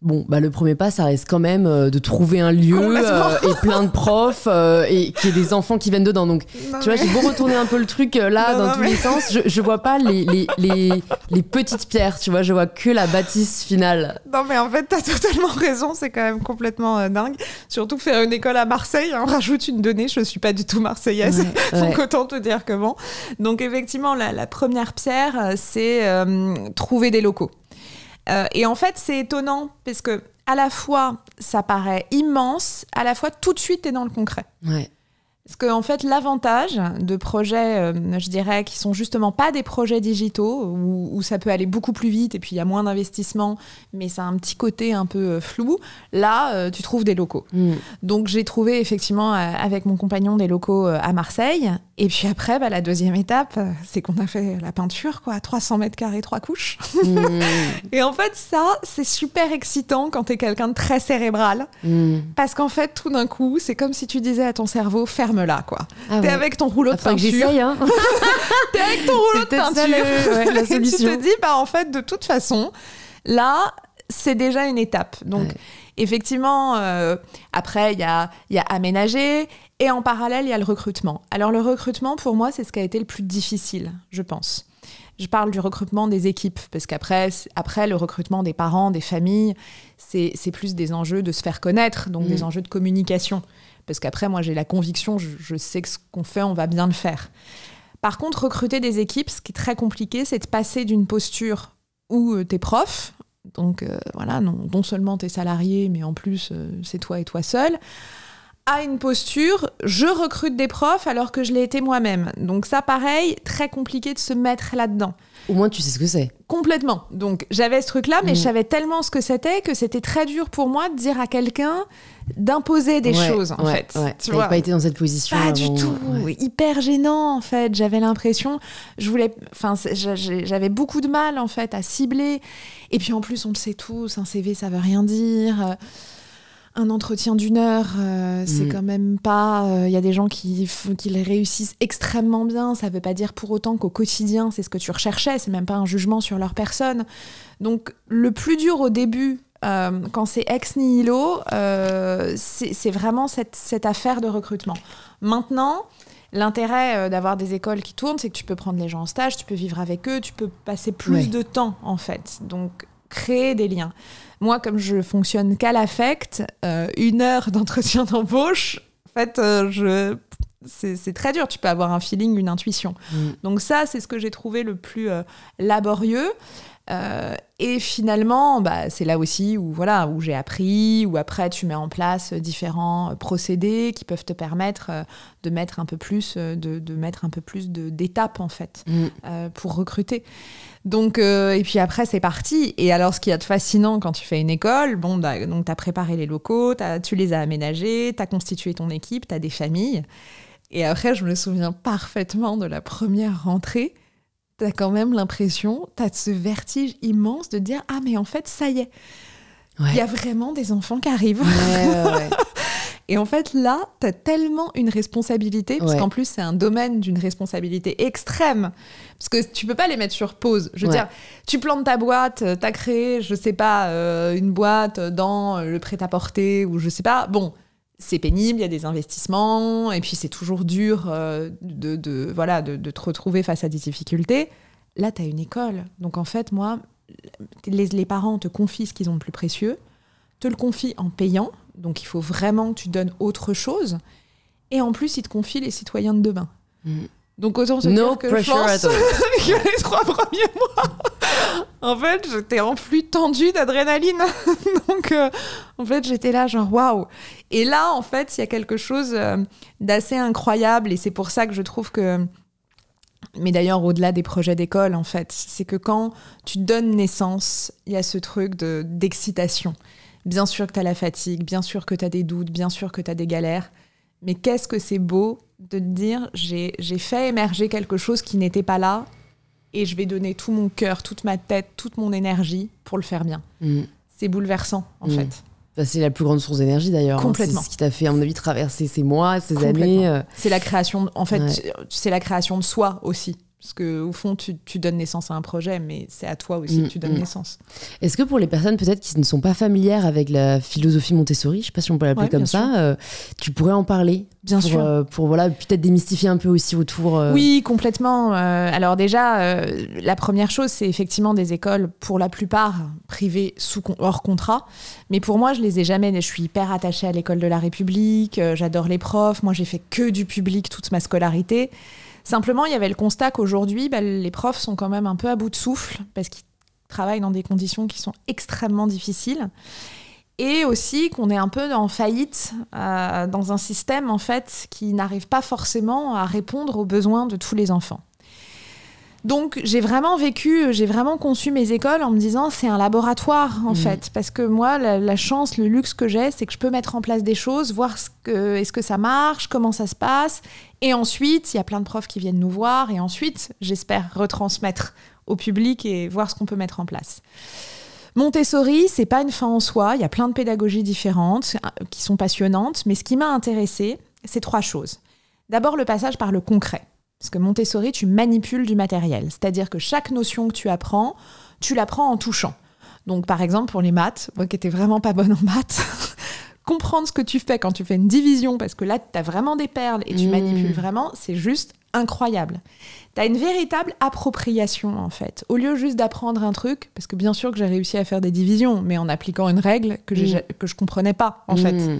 Bon, bah, le premier pas, ça reste quand même euh, de trouver un lieu euh, et plein de profs euh, et qu'il ait des enfants qui viennent dedans. Donc, tu vois, j'ai beau retourner un peu le truc là dans tous les sens, je, je vois pas les, les, les, petites pierres, tu vois, je vois que la bâtisse finale. Non, mais en fait, t'as totalement raison, c'est quand même complètement dingue. Surtout faire une école à Marseille, on hein, rajoute une donnée, je suis pas du tout marseillaise, donc autant te dire que bon. Donc, effectivement, la première pierre, c'est trouver des locaux. Euh, et en fait, c'est étonnant parce que à la fois ça paraît immense, à la fois tout de suite t'es dans le concret. Parce qu'en en fait, l'avantage de projets, euh, je dirais, qui sont justement pas des projets digitaux, où, ça peut aller beaucoup plus vite et puis il y a moins d'investissement, mais ça a un petit côté un peu euh, flou, là, euh, tu trouves des locaux. Mm. Donc j'ai trouvé effectivement avec mon compagnon des locaux à Marseille. Et puis après, bah, la deuxième étape, c'est qu'on a fait la peinture, quoi, 300 mètres carrés, trois couches. Mm. et en fait, ça, c'est super excitant quand tu es quelqu'un de très cérébral. Mm. Parce qu'en fait, tout d'un coup, c'est comme si tu disais à ton cerveau, ferme là quoi. Ah hein. t'es avec ton rouleau de peinture t'es avec ton rouleau de peinture Et tu te dis bah en fait de toute façon là c'est déjà une étape. Donc effectivement euh, après il y a il y a aménager et en parallèle il y a le recrutement. Alors le recrutement pour moi c'est ce qui a été le plus difficile je pense. Je parle du recrutement des équipes, parce qu'après, après le recrutement des parents, des familles, c'est plus des enjeux de se faire connaître, donc des mm. enjeux de communication. Parce qu'après, moi, j'ai la conviction, je, sais que ce qu'on fait, on va bien le faire. Par contre, recruter des équipes, ce qui est très compliqué, c'est de passer d'une posture où euh, t'es prof, donc euh, voilà, non, non seulement t'es salarié, mais en plus euh, c'est toi et toi seul, à une posture je recrute des profs alors que je l'ai été moi-même. Donc ça, pareil, très compliqué de se mettre là-dedans. Au moins, tu sais ce que c'est. Complètement. Donc j'avais ce truc-là, mais mmh. je savais tellement ce que c'était que c'était très dur pour moi de dire à quelqu'un d'imposer des choses en fait. Tu n'as pas été dans cette position. Pas du tout. Hyper gênant en fait. J'avais l'impression, je voulais, enfin, j'avais beaucoup de mal en fait à cibler. Et puis en plus, on le sait tous, un CV ça veut rien dire. Euh, un entretien d'une heure, euh, c'est mm. quand même pas. Il euh, y a des gens qui, qui réussissent extrêmement bien. Ça veut pas dire pour autant qu'au quotidien, c'est ce que tu recherchais. C'est même pas un jugement sur leur personne. Donc, le plus dur au début, euh, quand c'est ex nihilo, euh, c'est vraiment cette, affaire de recrutement. Maintenant, l'intérêt euh, d'avoir des écoles qui tournent, c'est que tu peux prendre les gens en stage, tu peux vivre avec eux, tu peux passer plus de temps en fait. Donc créer des liens. Moi, comme je fonctionne qu'à l'affect, une heure d'entretien d'embauche, en fait, je c'est très dur. Tu peux avoir un feeling, une intuition. Mm. Donc ça, c'est ce que j'ai trouvé le plus laborieux. Euh, et finalement, bah, c'est là aussi où, voilà, où j'ai appris, où après tu mets en place différents euh, procédés qui peuvent te permettre euh, de mettre un peu plus, de, mettre un peu plus d'étapes en fait mm. pour recruter. Donc, et puis après, c'est parti. Et alors, ce qu'il y a de fascinant quand tu fais une école, bon, bah, donc tu as préparé les locaux, tu les as aménagés, tu as constitué ton équipe, tu as des familles. Et après, je me souviens parfaitement de la première rentrée T'as quand même l'impression, t'as as ce vertige immense de dire Ah, mais en fait, ça y est, il y a vraiment des enfants qui arrivent. Et en fait, là, tu tellement une responsabilité, parce qu'en plus, c'est un domaine d'une responsabilité extrême, parce que tu peux pas les mettre sur pause. Je veux dire, tu plantes ta boîte, t'as créé, je sais pas, euh, une boîte dans le prêt-à-porter, ou je sais pas. Bon, c'est pénible, il y a des investissements, et puis c'est toujours dur euh, de, voilà, de, te retrouver face à des difficultés. Là, tu as une école. Donc en fait, moi, les, parents te confient ce qu'ils ont de plus précieux, te le confient en payant, donc il faut vraiment que tu donnes autre chose, et en plus, ils te confient les citoyens de demain. Mm. Donc autant se dire que je pense que les trois premiers mois, en fait, j'étais en flux tendu d'adrénaline. Donc euh, en fait, j'étais là genre waouh. Et là, en fait, il y a quelque chose euh, d'assez incroyable et c'est pour ça que je trouve que mais d'ailleurs, au-delà des projets d'école, en fait, c'est que quand tu donnes naissance, il y a ce truc d'excitation. bien sûr que tu as la fatigue, bien sûr que tu as des doutes, bien sûr que tu as des galères, mais qu'est-ce que c'est beau de te dire j'ai fait émerger quelque chose qui n'était pas là et je vais donner tout mon cœur, toute ma tête, toute mon énergie pour le faire bien. Mm. C'est bouleversant en mm. fait. c'est la plus grande source d'énergie d'ailleurs. Hein. Complètement. C'est ce qui t'a fait, à mon avis, traverser ces mois, ces années. Euh. C'est la création, en fait, c'est la création de soi aussi. Parce que au fond, tu, donnes naissance à un projet, mais c'est à toi aussi que mm, tu donnes mm. naissance. Est-ce que pour les personnes peut-être qui ne sont pas familières avec la philosophie Montessori, je ne sais pas si on peut l'appeler comme ça, euh, tu pourrais en parler Bien sûr. Euh, pour voilà, peut-être démystifier un peu aussi autour. Euh oui, complètement. alors déjà, la première chose, c'est effectivement des écoles pour la plupart privées hors contrat. Mais pour moi, je les ai jamais. Je suis hyper attachée à l'école de la République. J'adore les profs. Moi, j'ai fait que du public toute ma scolarité. Simplement, il y avait le constat qu'aujourd'hui, bah, les profs sont quand même un peu à bout de souffle parce qu'ils travaillent dans des conditions qui sont extrêmement difficiles. Et aussi qu'on est un peu en faillite euh, dans un système en fait qui n'arrive pas forcément à répondre aux besoins de tous les enfants. Donc j'ai vraiment vécu, j'ai vraiment conçu mes écoles en me disant c'est un laboratoire en mhm. fait, parce que moi la, chance, le luxe que j'ai, c'est que je peux mettre en place des choses, voir ce que, est-ce que ça marche, comment ça se passe, et ensuite il y a plein de profs qui viennent nous voir, et ensuite j'espère retransmettre au public et voir ce qu'on peut mettre en place. Montessori, c'est pas une fin en soi, il y a plein de pédagogies différentes euh, qui sont passionnantes, mais ce qui m'a intéressé c'est trois choses. D'abord le passage par le concret. Parce que Montessori, tu manipules du matériel. C'est-à-dire que chaque notion que tu apprends, tu l'apprends en touchant. Donc, par exemple, pour les maths, moi qui n'étais vraiment pas bonne en maths, comprendre ce que tu fais quand tu fais une division, parce que là, tu as vraiment des perles et tu hmm. manipules vraiment, c'est juste incroyable. Tu as une véritable appropriation, en fait. Au lieu juste d'apprendre un truc, parce que bien sûr que j'ai réussi à faire des divisions, mais en appliquant une règle que, je hmm. que je comprenais pas, en fait. Hmm.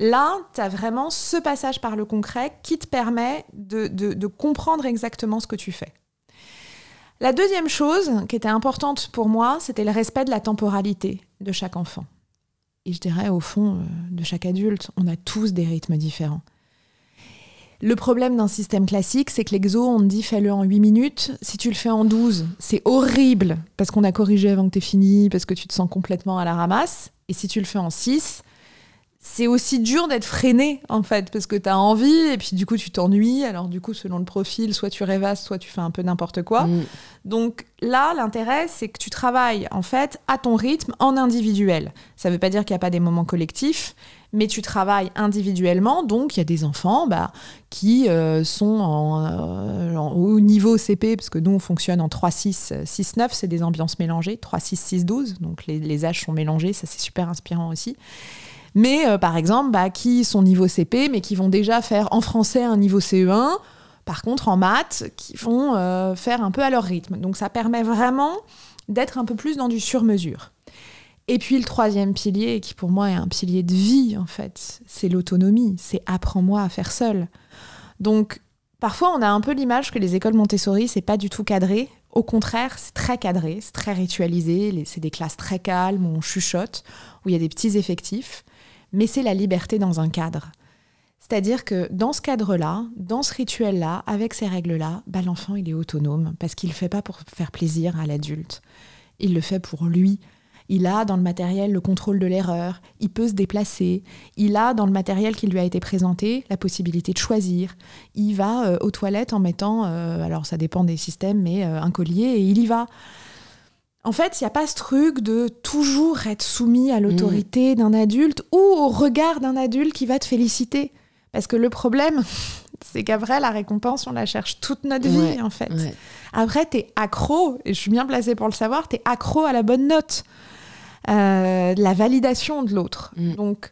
Là, tu as vraiment ce passage par le concret qui te permet de, comprendre exactement ce que tu fais. La deuxième chose qui était importante pour moi, c'était le respect de la temporalité de chaque enfant. Et je dirais, au fond, euh, de chaque adulte, on a tous des rythmes différents. Le problème d'un système classique, c'est que l'exo, on te dit fais-le en 8 minutes. Si tu le fais en 12, c'est horrible parce qu'on a corrigé avant que tu fini, parce que tu te sens complètement à la ramasse. Et si tu le fais en 6, c'est aussi dur d'être freiné en fait parce que tu as envie et puis du coup tu t'ennuies alors du coup selon le profil soit tu rêvasses soit tu fais un peu n'importe quoi mm. donc là l'intérêt c'est que tu travailles en fait à ton rythme en individuel ça veut pas dire qu'il n'y a pas des moments collectifs mais tu travailles individuellement donc il y a des enfants bah, qui euh, sont euh, au niveau CP parce que nous on fonctionne en 3-6 6-9 c'est des ambiances mélangées 3-6 6-12 donc les, les âges sont mélangés ça c'est super inspirant aussi mais euh, par exemple bah, qui sont niveau CP, mais qui vont déjà faire en français un niveau CE1, par contre en maths, qui vont euh, faire un peu à leur rythme. Donc ça permet vraiment d'être un peu plus dans du sur-mesure. Et puis le troisième pilier, qui pour moi est un pilier de vie en fait, c'est l'autonomie, c'est apprends-moi à faire seul. Donc parfois on a un peu l'image que les écoles Montessori, c'est pas du tout cadré. Au contraire, c'est très cadré, c'est très ritualisé, c'est des classes très calmes où on chuchote, où il y a des petits effectifs mais c'est la liberté dans un cadre. C'est-à-dire que dans ce cadre-là, dans ce rituel-là, avec ces règles-là, bah, l'enfant, il est autonome, parce qu'il ne fait pas pour faire plaisir à l'adulte. Il le fait pour lui. Il a dans le matériel le contrôle de l'erreur, il peut se déplacer, il a dans le matériel qui lui a été présenté la possibilité de choisir. Il va euh, aux toilettes en mettant, euh, alors ça dépend des systèmes, mais euh, un collier et il y va. En fait, il n'y a pas ce truc de toujours être soumis à l'autorité mm. d'un adulte ou au regard d'un adulte qui va te féliciter. Parce que le problème, c'est qu'après, la récompense, on la cherche toute notre vie, en fait. Après, t'es accro, et je suis bien placée pour le savoir, tu es accro à la bonne note, euh, la validation de l'autre. Mm. Donc,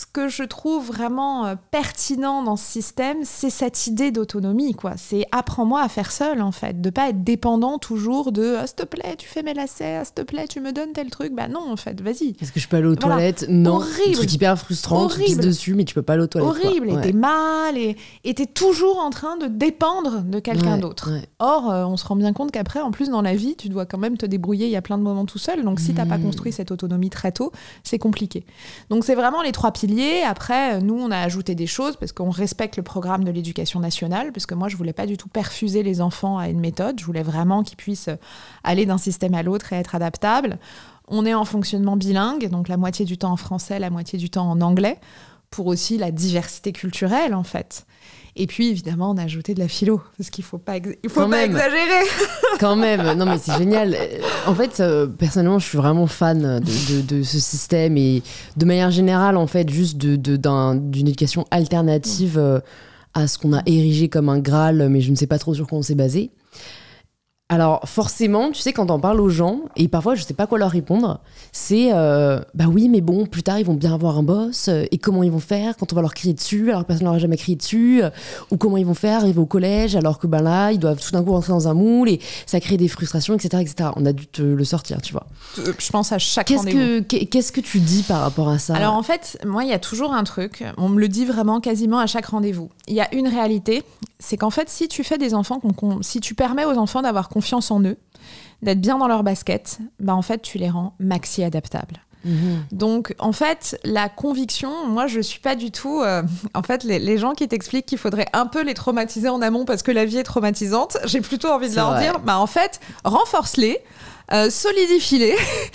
ce que je trouve vraiment euh, pertinent dans ce système, c'est cette idée d'autonomie, quoi. C'est apprends-moi à faire seul, en fait, de pas être dépendant toujours de ah, s'il te plaît, tu fais mes lacets, ah, s'il te plaît, tu me donnes tel truc. Bah non, en fait, vas-y. Est-ce que je peux aller aux toilettes Non. c'est truc hyper frustrant, Horrible. dessus, mais tu peux pas aller aux toilettes. Horrible. Et t'es mal, et t'es toujours en train de dépendre de quelqu'un d'autre. Or, euh, on se rend bien compte qu'après, en plus, dans la vie, tu dois quand même te débrouiller. Il y a plein de moments tout seul. Donc, si t'as pas hmm. construit cette autonomie très tôt, c'est compliqué. Donc, c'est vraiment les trois piliers après, euh, nous, on a ajouté des choses parce qu'on respecte le programme de l'éducation nationale, parce que moi, je voulais pas du tout perfuser les enfants à une méthode. Je voulais vraiment qu'ils puissent euh, aller d'un système à l'autre et être adaptables. On est en fonctionnement bilingue, donc la moitié du temps en français, la moitié du temps en anglais, pour aussi la diversité culturelle, en fait. Et puis, évidemment, on a ajouté de la philo, parce qu'il ne faut pas, exagérer. Quand même, non mais c'est génial. En fait, euh, personnellement, je suis vraiment fan de, ce système et de manière générale, en fait, juste d'une de, éducation alternative euh, à ce qu'on a érigé comme un Graal, mais je ne sais pas trop sur quoi on s'est basé. Alors forcément, tu sais, quand on parle aux gens, et parfois je sais pas quoi leur répondre, c'est euh, bah oui, mais bon, plus tard ils vont bien avoir un boss, euh, et comment ils vont faire quand on va leur crier dessus alors que personne n'aura jamais crié dessus, euh, ou comment ils vont faire arriver au collège alors que ben là ils doivent tout d'un coup rentrer dans un moule et ça crée des frustrations, etc., etc. On a dû te le sortir, tu vois. Je pense à chaque rendez ce qu'est-ce que tu dis par rapport à ça Alors en fait, moi il y a toujours un truc, on me le dit vraiment quasiment à chaque rendez-vous. Il y a une réalité, c'est qu'en fait, si tu fais des enfants, si tu permets aux enfants d'avoir confiance en eux, d'être bien dans leur basket, bah en fait, tu les rends maxi adaptables. Mhm. Donc, en fait, la conviction, moi, je suis pas du tout. Euh, en fait, les, gens qui t'expliquent qu'il faudrait un peu les traumatiser en amont parce que la vie est traumatisante, j'ai plutôt envie de leur dire, bah en fait, renforce-les. Euh,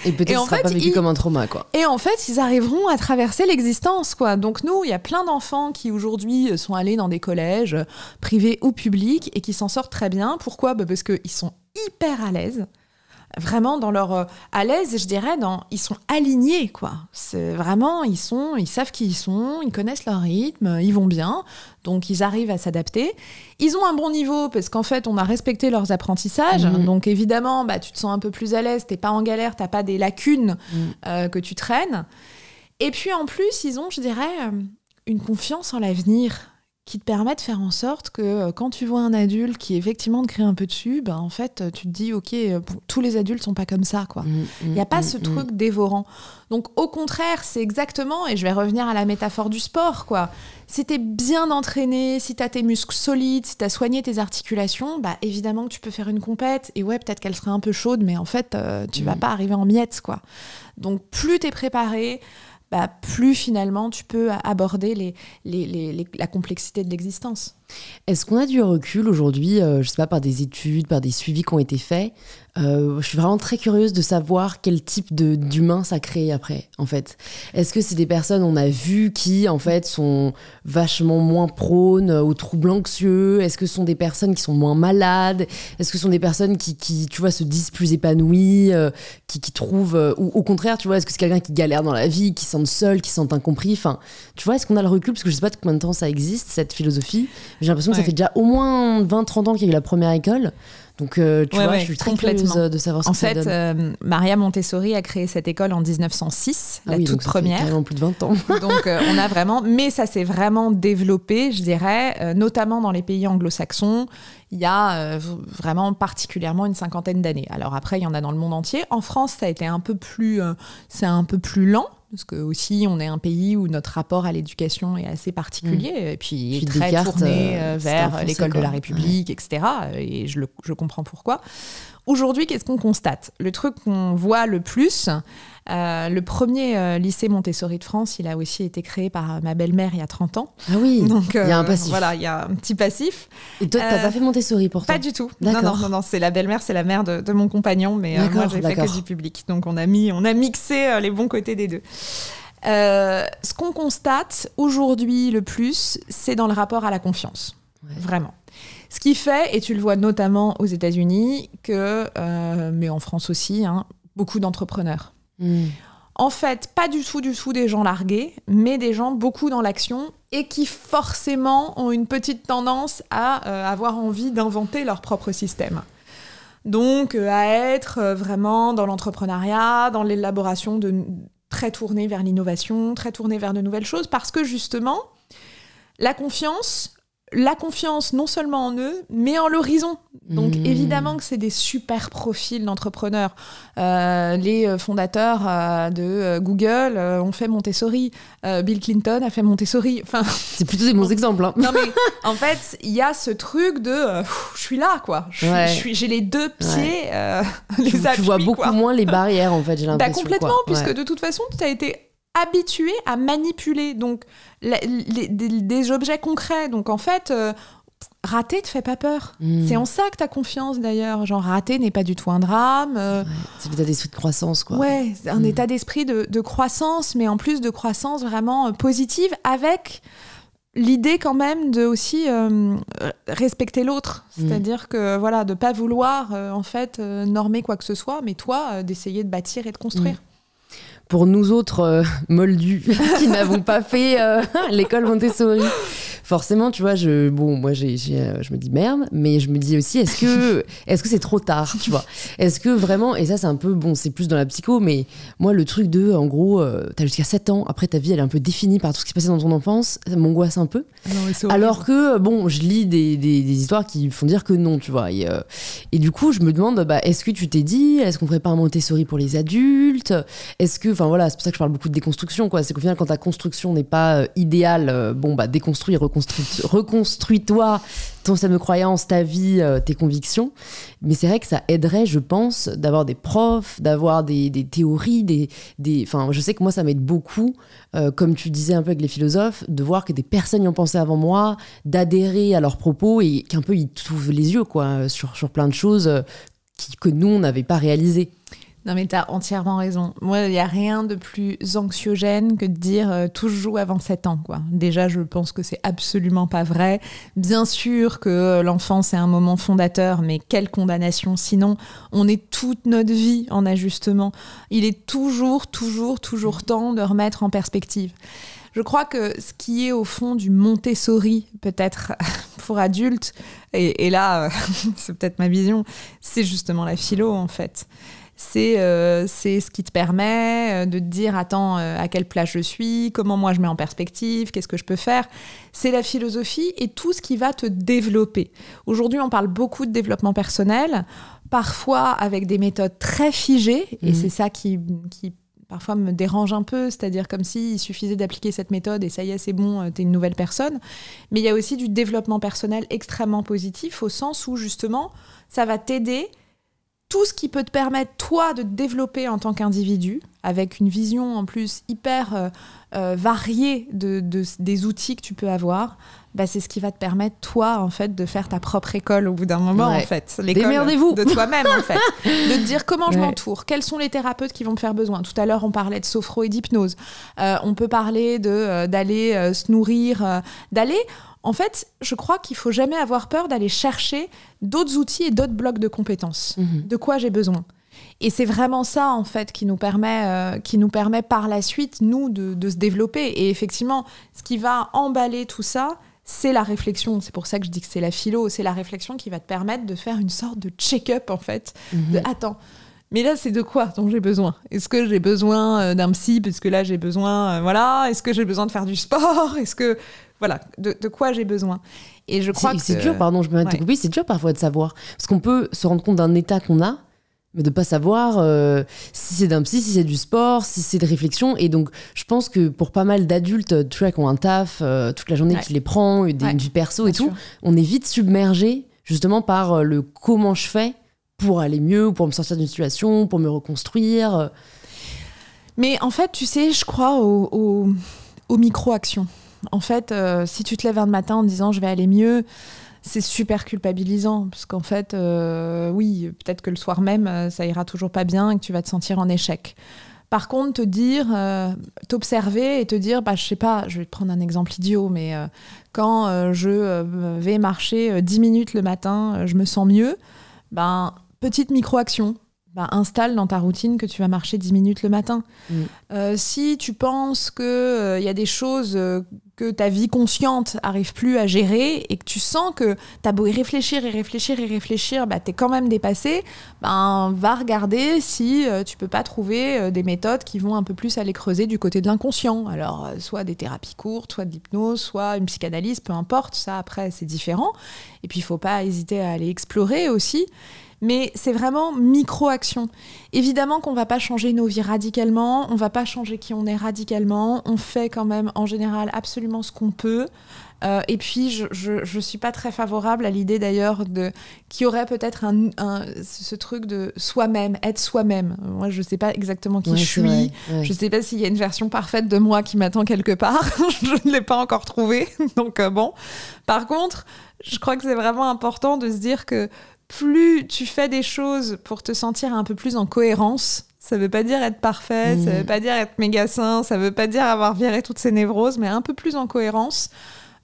et peut-être ne sera pas vécu comme un trauma, quoi. Et en fait, ils arriveront à traverser l'existence, quoi. Donc nous, il y a plein d'enfants qui aujourd'hui euh, sont allés dans des collèges euh, privés ou publics et qui s'en sortent très bien. Pourquoi bah, Parce qu'ils sont hyper à l'aise vraiment dans leur euh, à l'aise, je dirais, ils sont alignés quoi. C'est vraiment ils sont, ils savent qui ils sont, ils connaissent leur rythme, ils vont bien, donc ils arrivent à s'adapter. Ils ont un bon niveau parce qu'en fait on a respecté leurs apprentissages, mmh. donc évidemment bah tu te sens un peu plus à l'aise, t'es pas en galère, t'as pas des lacunes mmh. euh, que tu traînes. Et puis en plus ils ont, je dirais, euh, une confiance en l'avenir qui te permet de faire en sorte que euh, quand tu vois un adulte qui effectivement te crée un peu dessus, ben en fait euh, tu te dis ok euh, tous les adultes sont pas comme ça quoi. Mm, mm, Il n'y a pas mm, ce truc dévorant. Donc au contraire c'est exactement et je vais revenir à la métaphore du sport quoi. Si t'es bien entraîné, si t'as tes muscles solides, si t'as soigné tes articulations, bah évidemment que tu peux faire une compète et ouais peut-être qu'elle serait un peu chaude mais en fait tu vas pas arriver en miettes quoi. Donc plus t'es préparé, bah, plus finalement tu peux aborder la complexité de l'existence. Est-ce qu'on a du recul aujourd'hui, euh, je sais pas, par des études, par des suivis qui ont été faits euh, Je suis vraiment très curieuse de savoir quel type d'humain ça crée après, en fait. Est-ce que c'est des personnes on a vu, qui, en fait, sont vachement moins prônes euh, aux troubles anxieux Est-ce que ce sont des personnes qui sont moins malades Est-ce que ce sont des personnes qui, qui, tu vois, se disent plus épanouies, qui, trouvent... ou au contraire, tu vois, est-ce que c'est quelqu'un qui galère dans la vie, qui se sent seul, qui se sent incompris Enfin, tu vois, est-ce qu'on a le recul Parce que je sais pas de combien de temps ça existe, cette philosophie j'ai l'impression que ça fait déjà au moins 20-30 ans qu'il y a eu la première école. Donc, euh, tu vois, je suis très curieuse de savoir ce que fait, ça donne. Euh, Maria Montessori a créé cette école en 1906, ah la toute donc ça première. Fait plus de 20 ans. donc, euh, on a vraiment, mais ça s'est vraiment développé, je dirais, notamment dans les pays anglo-saxons. Il y a vraiment particulièrement une cinquantaine d'années. Alors après, il y en a dans le monde entier. En France, ça a été un peu plus, c'est un peu plus lent parce que aussi on est un pays où notre rapport à l'éducation est assez particulier, mm. et puis, très tourné euh, euh, vers l'école de la République, etc. Et je, le, je comprends pourquoi. Aujourd'hui, qu'est-ce qu'on constate Le truc qu'on voit le plus, euh, le premier euh, lycée Montessori de France, il a aussi été créé par euh, ma belle-mère il y a 30 ans. Ah oui, donc il y a un Voilà, il y a un petit passif. Et toi, tu n'as pas fait Montessori pourtant Pas du tout. Non, non, non, non c'est la belle-mère, c'est la mère de, mon compagnon, mais moi j'ai fait que du public. Donc on a, mis, on a mixé les bons côtés des deux. ce qu'on constate aujourd'hui le plus, c'est dans le rapport à la confiance. Vraiment. Ce qui fait, et tu le vois notamment aux États-Unis, que, euh, mais en France aussi, hein, beaucoup d'entrepreneurs. Hmm. En fait, pas du tout, du tout des gens largués, mais des gens beaucoup dans l'action et qui forcément ont une petite tendance à euh, avoir envie d'inventer leur propre système. Donc, euh, à être vraiment dans l'entrepreneuriat, dans l'élaboration de très tournée vers l'innovation, très tournée vers de nouvelles choses, parce que justement, la confiance, la confiance non seulement en eux, mais en l'horizon. Donc mmh. évidemment que c'est des super profils d'entrepreneurs. Euh, les euh, fondateurs euh, de Google ont fait Montessori. Bill Clinton a fait Montessori. Enfin, c'est plutôt des bons exemples. Hein. Non mais en fait, il y a ce truc de je suis là quoi. J'ai les deux pieds. les tu, vois beaucoup moins les barrières en fait. J'ai bah, l'impression. complètement, puisque de toute façon, tu as été habitué à manipuler donc des, objets concrets. Donc en fait, raté euh, rater te fait pas peur. Hmm. C'est en ça que tu as confiance d'ailleurs. Genre rater n'est pas du tout un drame. Euh. c'est l'état d'esprit de croissance quoi. Ouais, un hmm. état d'esprit de, croissance, mais en plus de croissance vraiment euh, positive avec l'idée quand même de aussi respecter l'autre, hmm. c'est-à-dire que voilà, de pas vouloir en fait normer quoi que ce soit, mais toi d'essayer de bâtir et de construire pour nous autres euh, moldus qui n'avons pas fait euh, l'école Montessori forcément, tu vois, je, bon, moi, euh, je me dis merde, mais je me dis aussi, est-ce que, est-ce que c'est trop tard, tu vois Est-ce que vraiment, et ça, c'est un peu, bon, c'est plus dans la psycho, mais moi, le truc de, en gros, tu euh, t'as jusqu'à 7 ans, après ta vie, elle est un peu définie par tout ce qui s'est passé dans ton enfance, ça m'angoisse un peu. Alors que, bon, je lis des, histoires qui font dire que non, tu vois. Euh, et, du coup, je me demande, bah, est-ce que tu t'es dit, est-ce qu'on ferait pas un Montessori pour les adultes Est-ce que, enfin voilà, c'est pour ça que je parle beaucoup de déconstruction, quoi. C'est qu'au final, quand ta construction n'est pas idéale, bon, bah, déconstruire, reconstruis, toi ton système de croyance, ta vie, euh, tes convictions. Mais c'est vrai que ça aiderait, je pense, d'avoir des profs, d'avoir des, théories, des, des. je sais que moi, ça m'aide beaucoup, euh, comme tu disais un peu avec les philosophes, de voir que des personnes y ont pensé avant moi, d'adhérer à leurs propos et qu'un peu ils t'ouvrent les yeux, quoi, sur, plein de choses euh, que nous, on n'avait pas réalisées. Non, mais t'as entièrement raison. Moi, il n'y a rien de plus anxiogène que de dire euh, toujours avant 7 ans. Quoi. Déjà, je pense que c'est absolument pas vrai. Bien sûr que euh, l'enfance est un moment fondateur, mais quelle condamnation. Sinon, on est toute notre vie en ajustement. Il est toujours, toujours, toujours temps de remettre en perspective. Je crois que ce qui est au fond du Montessori, peut-être pour adultes, et, et là, c'est peut-être ma vision, c'est justement la philo en fait. Euh, c'est ce qui te permet euh, de te dire attends euh, à quelle place je suis, comment moi je mets en perspective, qu'est-ce que je peux faire. C'est la philosophie et tout ce qui va te développer. Aujourd'hui, on parle beaucoup de développement personnel, parfois avec des méthodes très figées et mmh. c'est ça qui, qui parfois me dérange un peu, c'est-à-dire comme s'il suffisait d'appliquer cette méthode et ça y est, c'est bon, t'es une nouvelle personne. Mais il y a aussi du développement personnel extrêmement positif au sens où justement, ça va t'aider tout ce qui peut te permettre, toi, de te développer en tant qu'individu, avec une vision en plus hyper euh, euh, variée de, des outils que tu peux avoir, bah, c'est ce qui va te permettre, toi, en fait, de faire ta propre école au bout d'un moment, en fait. L'école de toi-même, en fait. De te dire comment je m'entoure, quels sont les thérapeutes qui vont me faire besoin. Tout à l'heure, on parlait de sophro et d'hypnose. Euh, on peut parler d'aller se nourrir, d'aller... En fait, je crois qu'il faut jamais avoir peur d'aller chercher d'autres outils et d'autres blocs de compétences. Mhm. De quoi j'ai besoin et c'est vraiment ça, en fait, qui nous permet, euh, qui nous permet par la suite, nous, de, se développer. Et effectivement, ce qui va emballer tout ça, c'est la réflexion. C'est pour ça que je dis que c'est la philo. C'est la réflexion qui va te permettre de faire une sorte de check-up, en fait. Mhm. De attends. Mais là, c'est de quoi dont j'ai besoin Est-ce que j'ai besoin euh, d'un psy Parce que là, j'ai besoin, euh, voilà. Est-ce que j'ai besoin de faire du sport Est-ce que voilà, de, quoi j'ai besoin. Et je crois que. C'est dur, pardon, je me c'est dur parfois de savoir. Parce qu'on peut se rendre compte d'un état qu'on a, mais de pas savoir euh, si c'est d'un psy, si c'est du sport, si c'est de réflexion. Et donc, je pense que pour pas mal d'adultes, tu vois, qui ont un taf euh, toute la journée, qui les prend, des, une perso et tout, on est vite submergé justement par euh, le comment je fais pour aller mieux, pour me sortir d'une situation, pour me reconstruire. Mais en fait, tu sais, je crois aux micro-actions. En fait, euh, si tu te lèves un matin en disant je vais aller mieux, c'est super culpabilisant parce qu'en fait, euh, oui, peut-être que le soir même, euh, ça ira toujours pas bien et que tu vas te sentir en échec. Par contre, te dire, t'observer et te dire, bah, je sais pas, je vais te prendre un exemple idiot, mais quand je vais marcher 10 minutes le matin, je me sens mieux, ben, petite micro-action. Ben, installe dans ta routine que tu vas marcher 10 minutes le matin. Mmh. si tu penses qu'il il y a des choses que ta vie consciente arrive plus à gérer et que tu sens que as beau réfléchir et réfléchir et réfléchir, bah es quand même dépassé, ben, va regarder si euh, tu peux pas trouver euh, des méthodes qui vont un peu plus aller creuser du côté de l'inconscient. Alors euh, soit des thérapies courtes, soit de l'hypnose, soit une psychanalyse, peu importe, ça après c'est différent. Et puis il faut pas hésiter à aller explorer aussi mais c'est vraiment micro-action. Évidemment qu'on va pas changer nos vies radicalement, on va pas changer qui on est radicalement, on fait quand même en général absolument ce qu'on peut. Euh, et puis, je, ne suis pas très favorable à l'idée d'ailleurs de qu'il y aurait peut-être un, ce truc de soi-même, être soi-même. Moi, je sais pas exactement qui je suis. Je ne Je sais pas s'il y a une version parfaite de moi qui m'attend quelque part. je ne l'ai pas encore trouvée. Donc euh, bon. Par contre, je crois que c'est vraiment important de se dire que plus tu fais des choses pour te sentir un peu plus en cohérence, ça veut pas dire être parfait, ça ça mm. veut pas dire être méga sain, ça veut pas dire avoir viré toutes ses névroses, mais un peu plus en cohérence,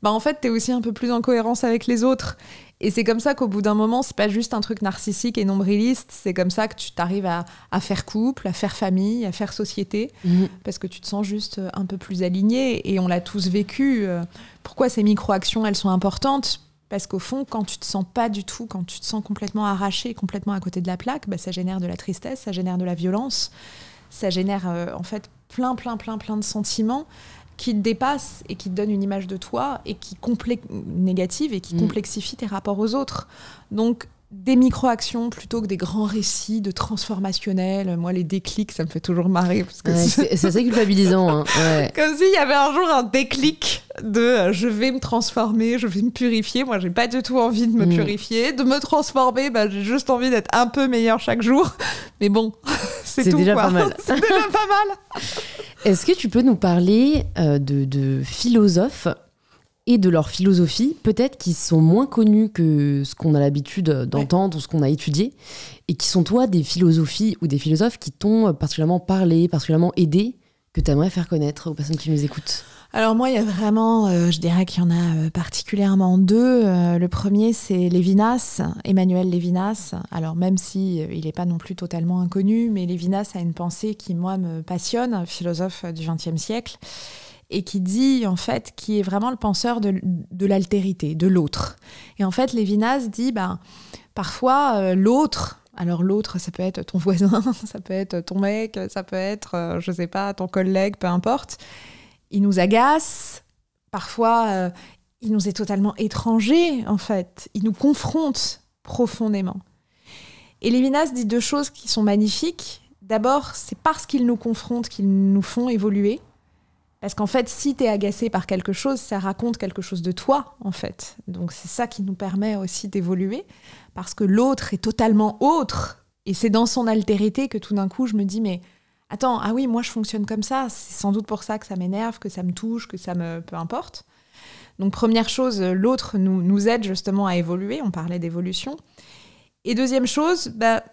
bah en fait, tu es aussi un peu plus en cohérence avec les autres. Et c'est comme ça qu'au bout d'un moment, c'est pas juste un truc narcissique et nombriliste, c'est comme ça que tu t'arrives à, faire couple, à faire famille, à faire société, mm. parce que tu te sens juste euh, un peu plus aligné. Et on l'a tous vécu. Euh, pourquoi ces micro-actions, elles sont importantes parce qu'au fond, quand tu te sens pas du tout, quand tu te sens complètement arraché, complètement à côté de la plaque, bah, ça génère de la tristesse, ça génère de la violence, ça génère euh, en fait plein, plein, plein, plein de sentiments qui te dépassent et qui te donnent une image de toi et qui négative et qui mm. complexifie tes rapports aux autres. Donc des micro-actions plutôt que des grands récits de transformationnels. Moi, les déclics, ça me fait toujours marrer. Parce que c'est, assez culpabilisant. Hein. Ouais. Comme s'il y avait un jour un déclic de euh, je vais me transformer, je vais me purifier. Moi, j'ai pas du tout envie de me mm. purifier. De me transformer, bah, j'ai juste envie d'être un peu meilleur chaque jour. Mais bon, c'est, c'est Déjà Pas mal. c'est déjà pas mal. Est-ce que tu peux nous parler euh, de, de philosophes et de leur philosophie, peut-être qui sont moins connues que ce qu'on a l'habitude d'entendre ou ce qu'on a étudié, et qui sont toi des philosophies ou des philosophes qui t'ont particulièrement parlé, particulièrement aidé, que tu aimerais faire connaître aux personnes qui nous écoutent alors moi, il y a vraiment, euh, je dirais qu'il y en a euh, particulièrement deux. Euh, le premier, c'est Lévinas, Emmanuel Lévinas. Alors même si il n'est pas non plus totalement inconnu, mais Lévinas a une pensée qui moi me passionne, philosophe du XXe siècle et qui dit en fait qui est vraiment le penseur de, l'altérité, de l'autre. Et en fait, Lévinas dit ben, parfois euh, l'autre. Alors l'autre, ça peut être ton voisin, ça peut être ton mec, ça peut être euh, je sais pas ton collègue, peu importe. Il nous agace. Parfois, euh, il nous est totalement étranger en fait. Il nous confronte profondément. Et Lévinas dit deux choses qui sont magnifiques. D'abord, c'est parce qu'ils nous confrontent qu'ils nous font évoluer. Parce qu'en fait, si tu es agacé par quelque chose, ça raconte quelque chose de toi, en fait. Donc c'est ça qui nous permet aussi d'évoluer, parce que l'autre est totalement autre, et c'est dans son altérité que tout d'un coup, je me dis, mais attends, ah oui, moi je fonctionne comme ça, c'est sans doute pour ça que ça m'énerve, que ça me touche, que ça me... peu importe. Donc première chose, l'autre nous, nous aide justement à évoluer, on parlait d'évolution. Et deuxième chose, bah,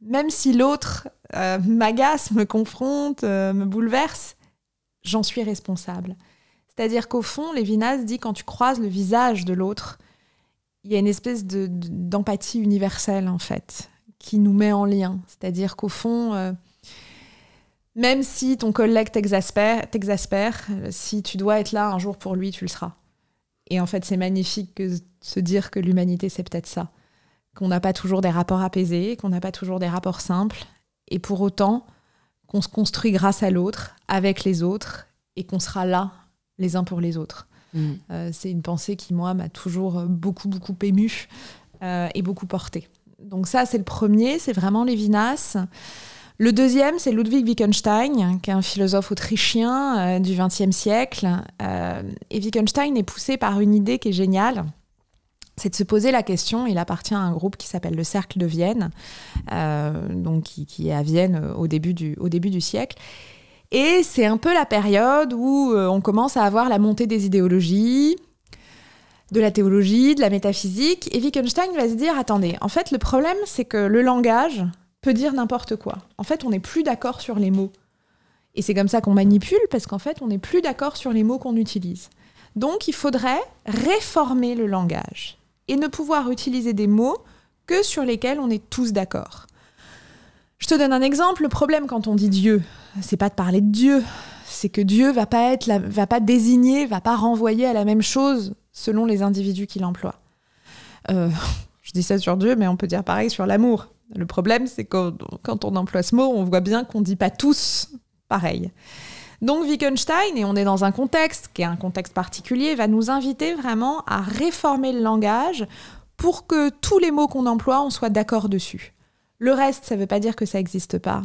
même si l'autre euh, m'agace, me confronte, euh, me bouleverse, j'en suis responsable. C'est-à-dire qu'au fond, Lévinas dit quand tu croises le visage de l'autre, il y a une espèce d'empathie universelle en fait qui nous met en lien. C'est-à-dire qu'au fond, euh, même si ton collègue t'exaspère, t'exaspère, euh, si tu dois être là un jour pour lui, tu le seras. Et en fait, c'est magnifique de se dire que l'humanité, c'est peut-être ça. Qu'on n'a pas toujours des rapports apaisés, qu'on n'a pas toujours des rapports simples. Et pour autant, qu'on se construit grâce à l'autre, avec les autres, et qu'on sera là les uns pour les autres. Mm. Euh, c'est une pensée qui, moi, m'a toujours euh, beaucoup, beaucoup émue euh, et beaucoup portée. Donc ça, c'est le premier, c'est vraiment Lévinas. Le deuxième, c'est Ludwig Wittgenstein, qui est un philosophe autrichien du XXe siècle. et Wittgenstein est poussé par une idée qui est géniale, c'est de se poser la question. Il appartient à un groupe qui s'appelle le Cercle de Vienne, euh, donc qui, qui, est à Vienne euh, au début du, au début du siècle. Et c'est un peu la période où euh, on commence à avoir la montée des idéologies, de la théologie, de la métaphysique. Et Wittgenstein va se dire attendez, en fait, le problème, c'est que le langage peut dire n'importe quoi. En fait, on n'est plus d'accord sur les mots. Et c'est comme ça qu'on manipule, parce qu'en fait, on n'est plus d'accord sur les mots qu'on utilise. Donc, il faudrait réformer le langage et ne pouvoir utiliser des mots que sur lesquels on est tous d'accord. Je te donne un exemple, le problème quand on dit Dieu, c'est pas de parler de Dieu, c'est que Dieu va pas être va pas désigner, va pas renvoyer à la même chose selon les individus qui l'emploient. Euh, je dis ça sur Dieu, mais on peut dire pareil sur l'amour. Le problème, c'est que quand on emploie ce mot, on voit bien qu'on dit pas tous pareil. Donc Wittgenstein, et on est dans un contexte qui est un contexte particulier, va nous inviter vraiment à réformer le langage pour que tous les mots qu'on emploie, on soit d'accord dessus. Le reste, ça ne veut pas dire que ça n'existe pas.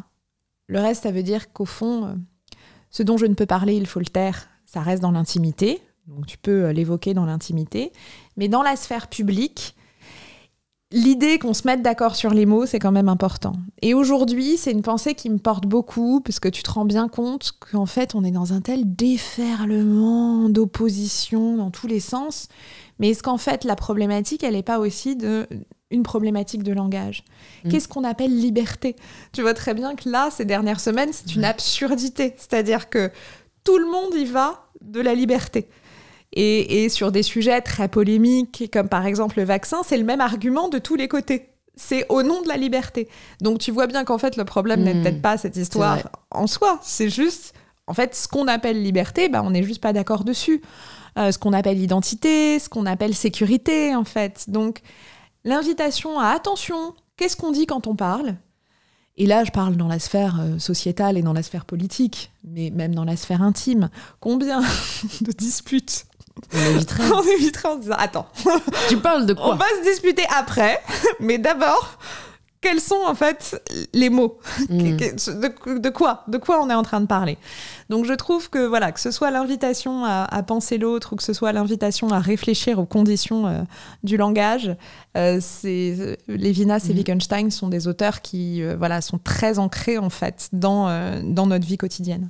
Le reste, ça veut dire qu'au fond, euh, ce dont je ne peux parler, il faut le taire. Ça reste dans l'intimité, donc tu peux euh, l'évoquer dans l'intimité. Mais dans la sphère publique, L'idée qu'on se mette d'accord sur les mots, c'est quand même important. Et aujourd'hui, c'est une pensée qui me porte beaucoup, parce que tu te rends bien compte qu'en fait, on est dans un tel déferlement d'opposition dans tous les sens. Mais est-ce qu'en fait, la problématique, elle n'est pas aussi de une problématique de langage. Mm. Qu'est-ce qu'on appelle liberté Tu vois très bien que là, ces dernières semaines, c'est une absurdité. C'est-à-dire que tout le monde y va de la liberté et, sur des sujets très polémiques, comme par exemple le vaccin, c'est le même argument de tous les côtés c'est au nom de la liberté. Donc tu vois bien qu'en fait, le problème n'est hmm. peut-être pas cette histoire en soi. C'est juste, en fait, ce qu'on appelle liberté, bah, on n'est juste pas d'accord dessus. Euh, ce qu'on appelle identité, ce qu'on appelle sécurité, en fait. Donc l'invitation à attention, qu'est-ce qu'on dit quand on parle et là, je parle dans la sphère euh, sociétale et dans la sphère politique, mais même dans la sphère intime. Combien de disputes on évitera on en disant Attends. Tu parles de quoi On va se disputer après, mais d'abord, quels sont en fait les mots mm. de, quoi De quoi on est en train de parler Donc je trouve que voilà, que ce soit l'invitation à, penser l'autre ou que ce soit l'invitation à réfléchir aux conditions euh, du langage, euh, c'est euh, Lévinas et mm. Wittgenstein sont des auteurs qui voilà sont très ancrés en fait dans dans notre vie quotidienne.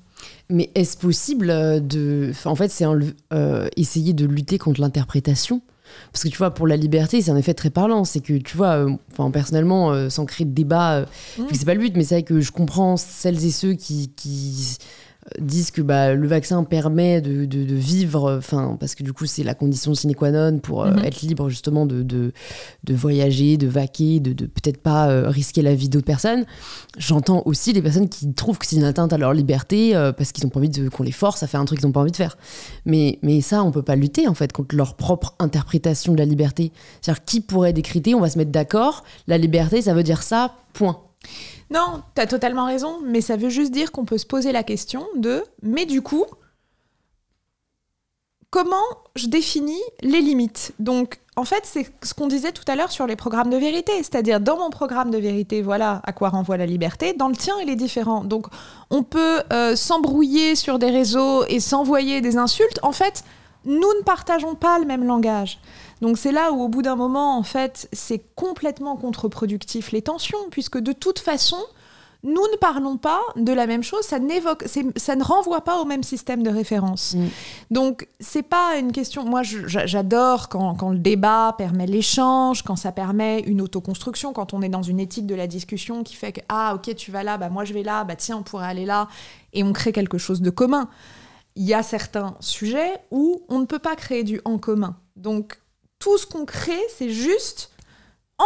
Mais est-ce possible de, en fait, c'est essayer de lutter contre l'interprétation parce que tu vois, pour la liberté, c'est un effet très parlant. C'est que, tu vois, euh, personnellement, euh, sans créer de débat, euh, mmh. c'est pas le but, mais c'est vrai que je comprends celles et ceux qui disent que bah, le vaccin permet de, vivre, enfin parce que du coup c'est la condition sine qua non pour euh, mhm. être libre justement de, voyager, de vaquer, de, peut-être pas euh, risquer la vie d'autres personnes. J'entends aussi les personnes qui trouvent que c'est une atteinte à leur liberté euh, parce qu'ils n'ont pas envie qu'on les force à faire un truc qu'ils n'ont pas envie de faire. Mais, ça, on peut pas lutter en fait contre leur propre interprétation de la liberté. C'est-à-dire qui pourrait décréter, on va se mettre d'accord, la liberté ça veut dire ça, point. Non, tu as totalement raison, mais ça veut juste dire qu'on peut se poser la question de mais du coup, comment je définis les limites Donc, en fait, c'est ce qu'on disait tout à l'heure sur les programmes de vérité, c'est-à-dire dans mon programme de vérité, voilà à quoi renvoie la liberté, dans le tien, il est différent. Donc, on peut euh, s'embrouiller sur des réseaux et s'envoyer des insultes. En fait, nous ne partageons pas le même langage. Donc c'est là où au bout d'un moment, en fait, c'est complètement contre-productif les tensions, puisque de toute façon, nous ne parlons pas de la même chose, ça, ne renvoie pas au même système de référence. Mm. Donc, c'est pas une question. Moi, j'adore quand, le débat permet l'échange, quand ça permet une autoconstruction, quand on est dans une éthique de la discussion qui fait que, ah, ok, tu vas là, bah, moi je vais là, bah, tiens, on pourrait aller là, et on crée quelque chose de commun il y a certains sujets où on ne peut pas créer du en commun. Donc tout ce qu'on crée, c'est juste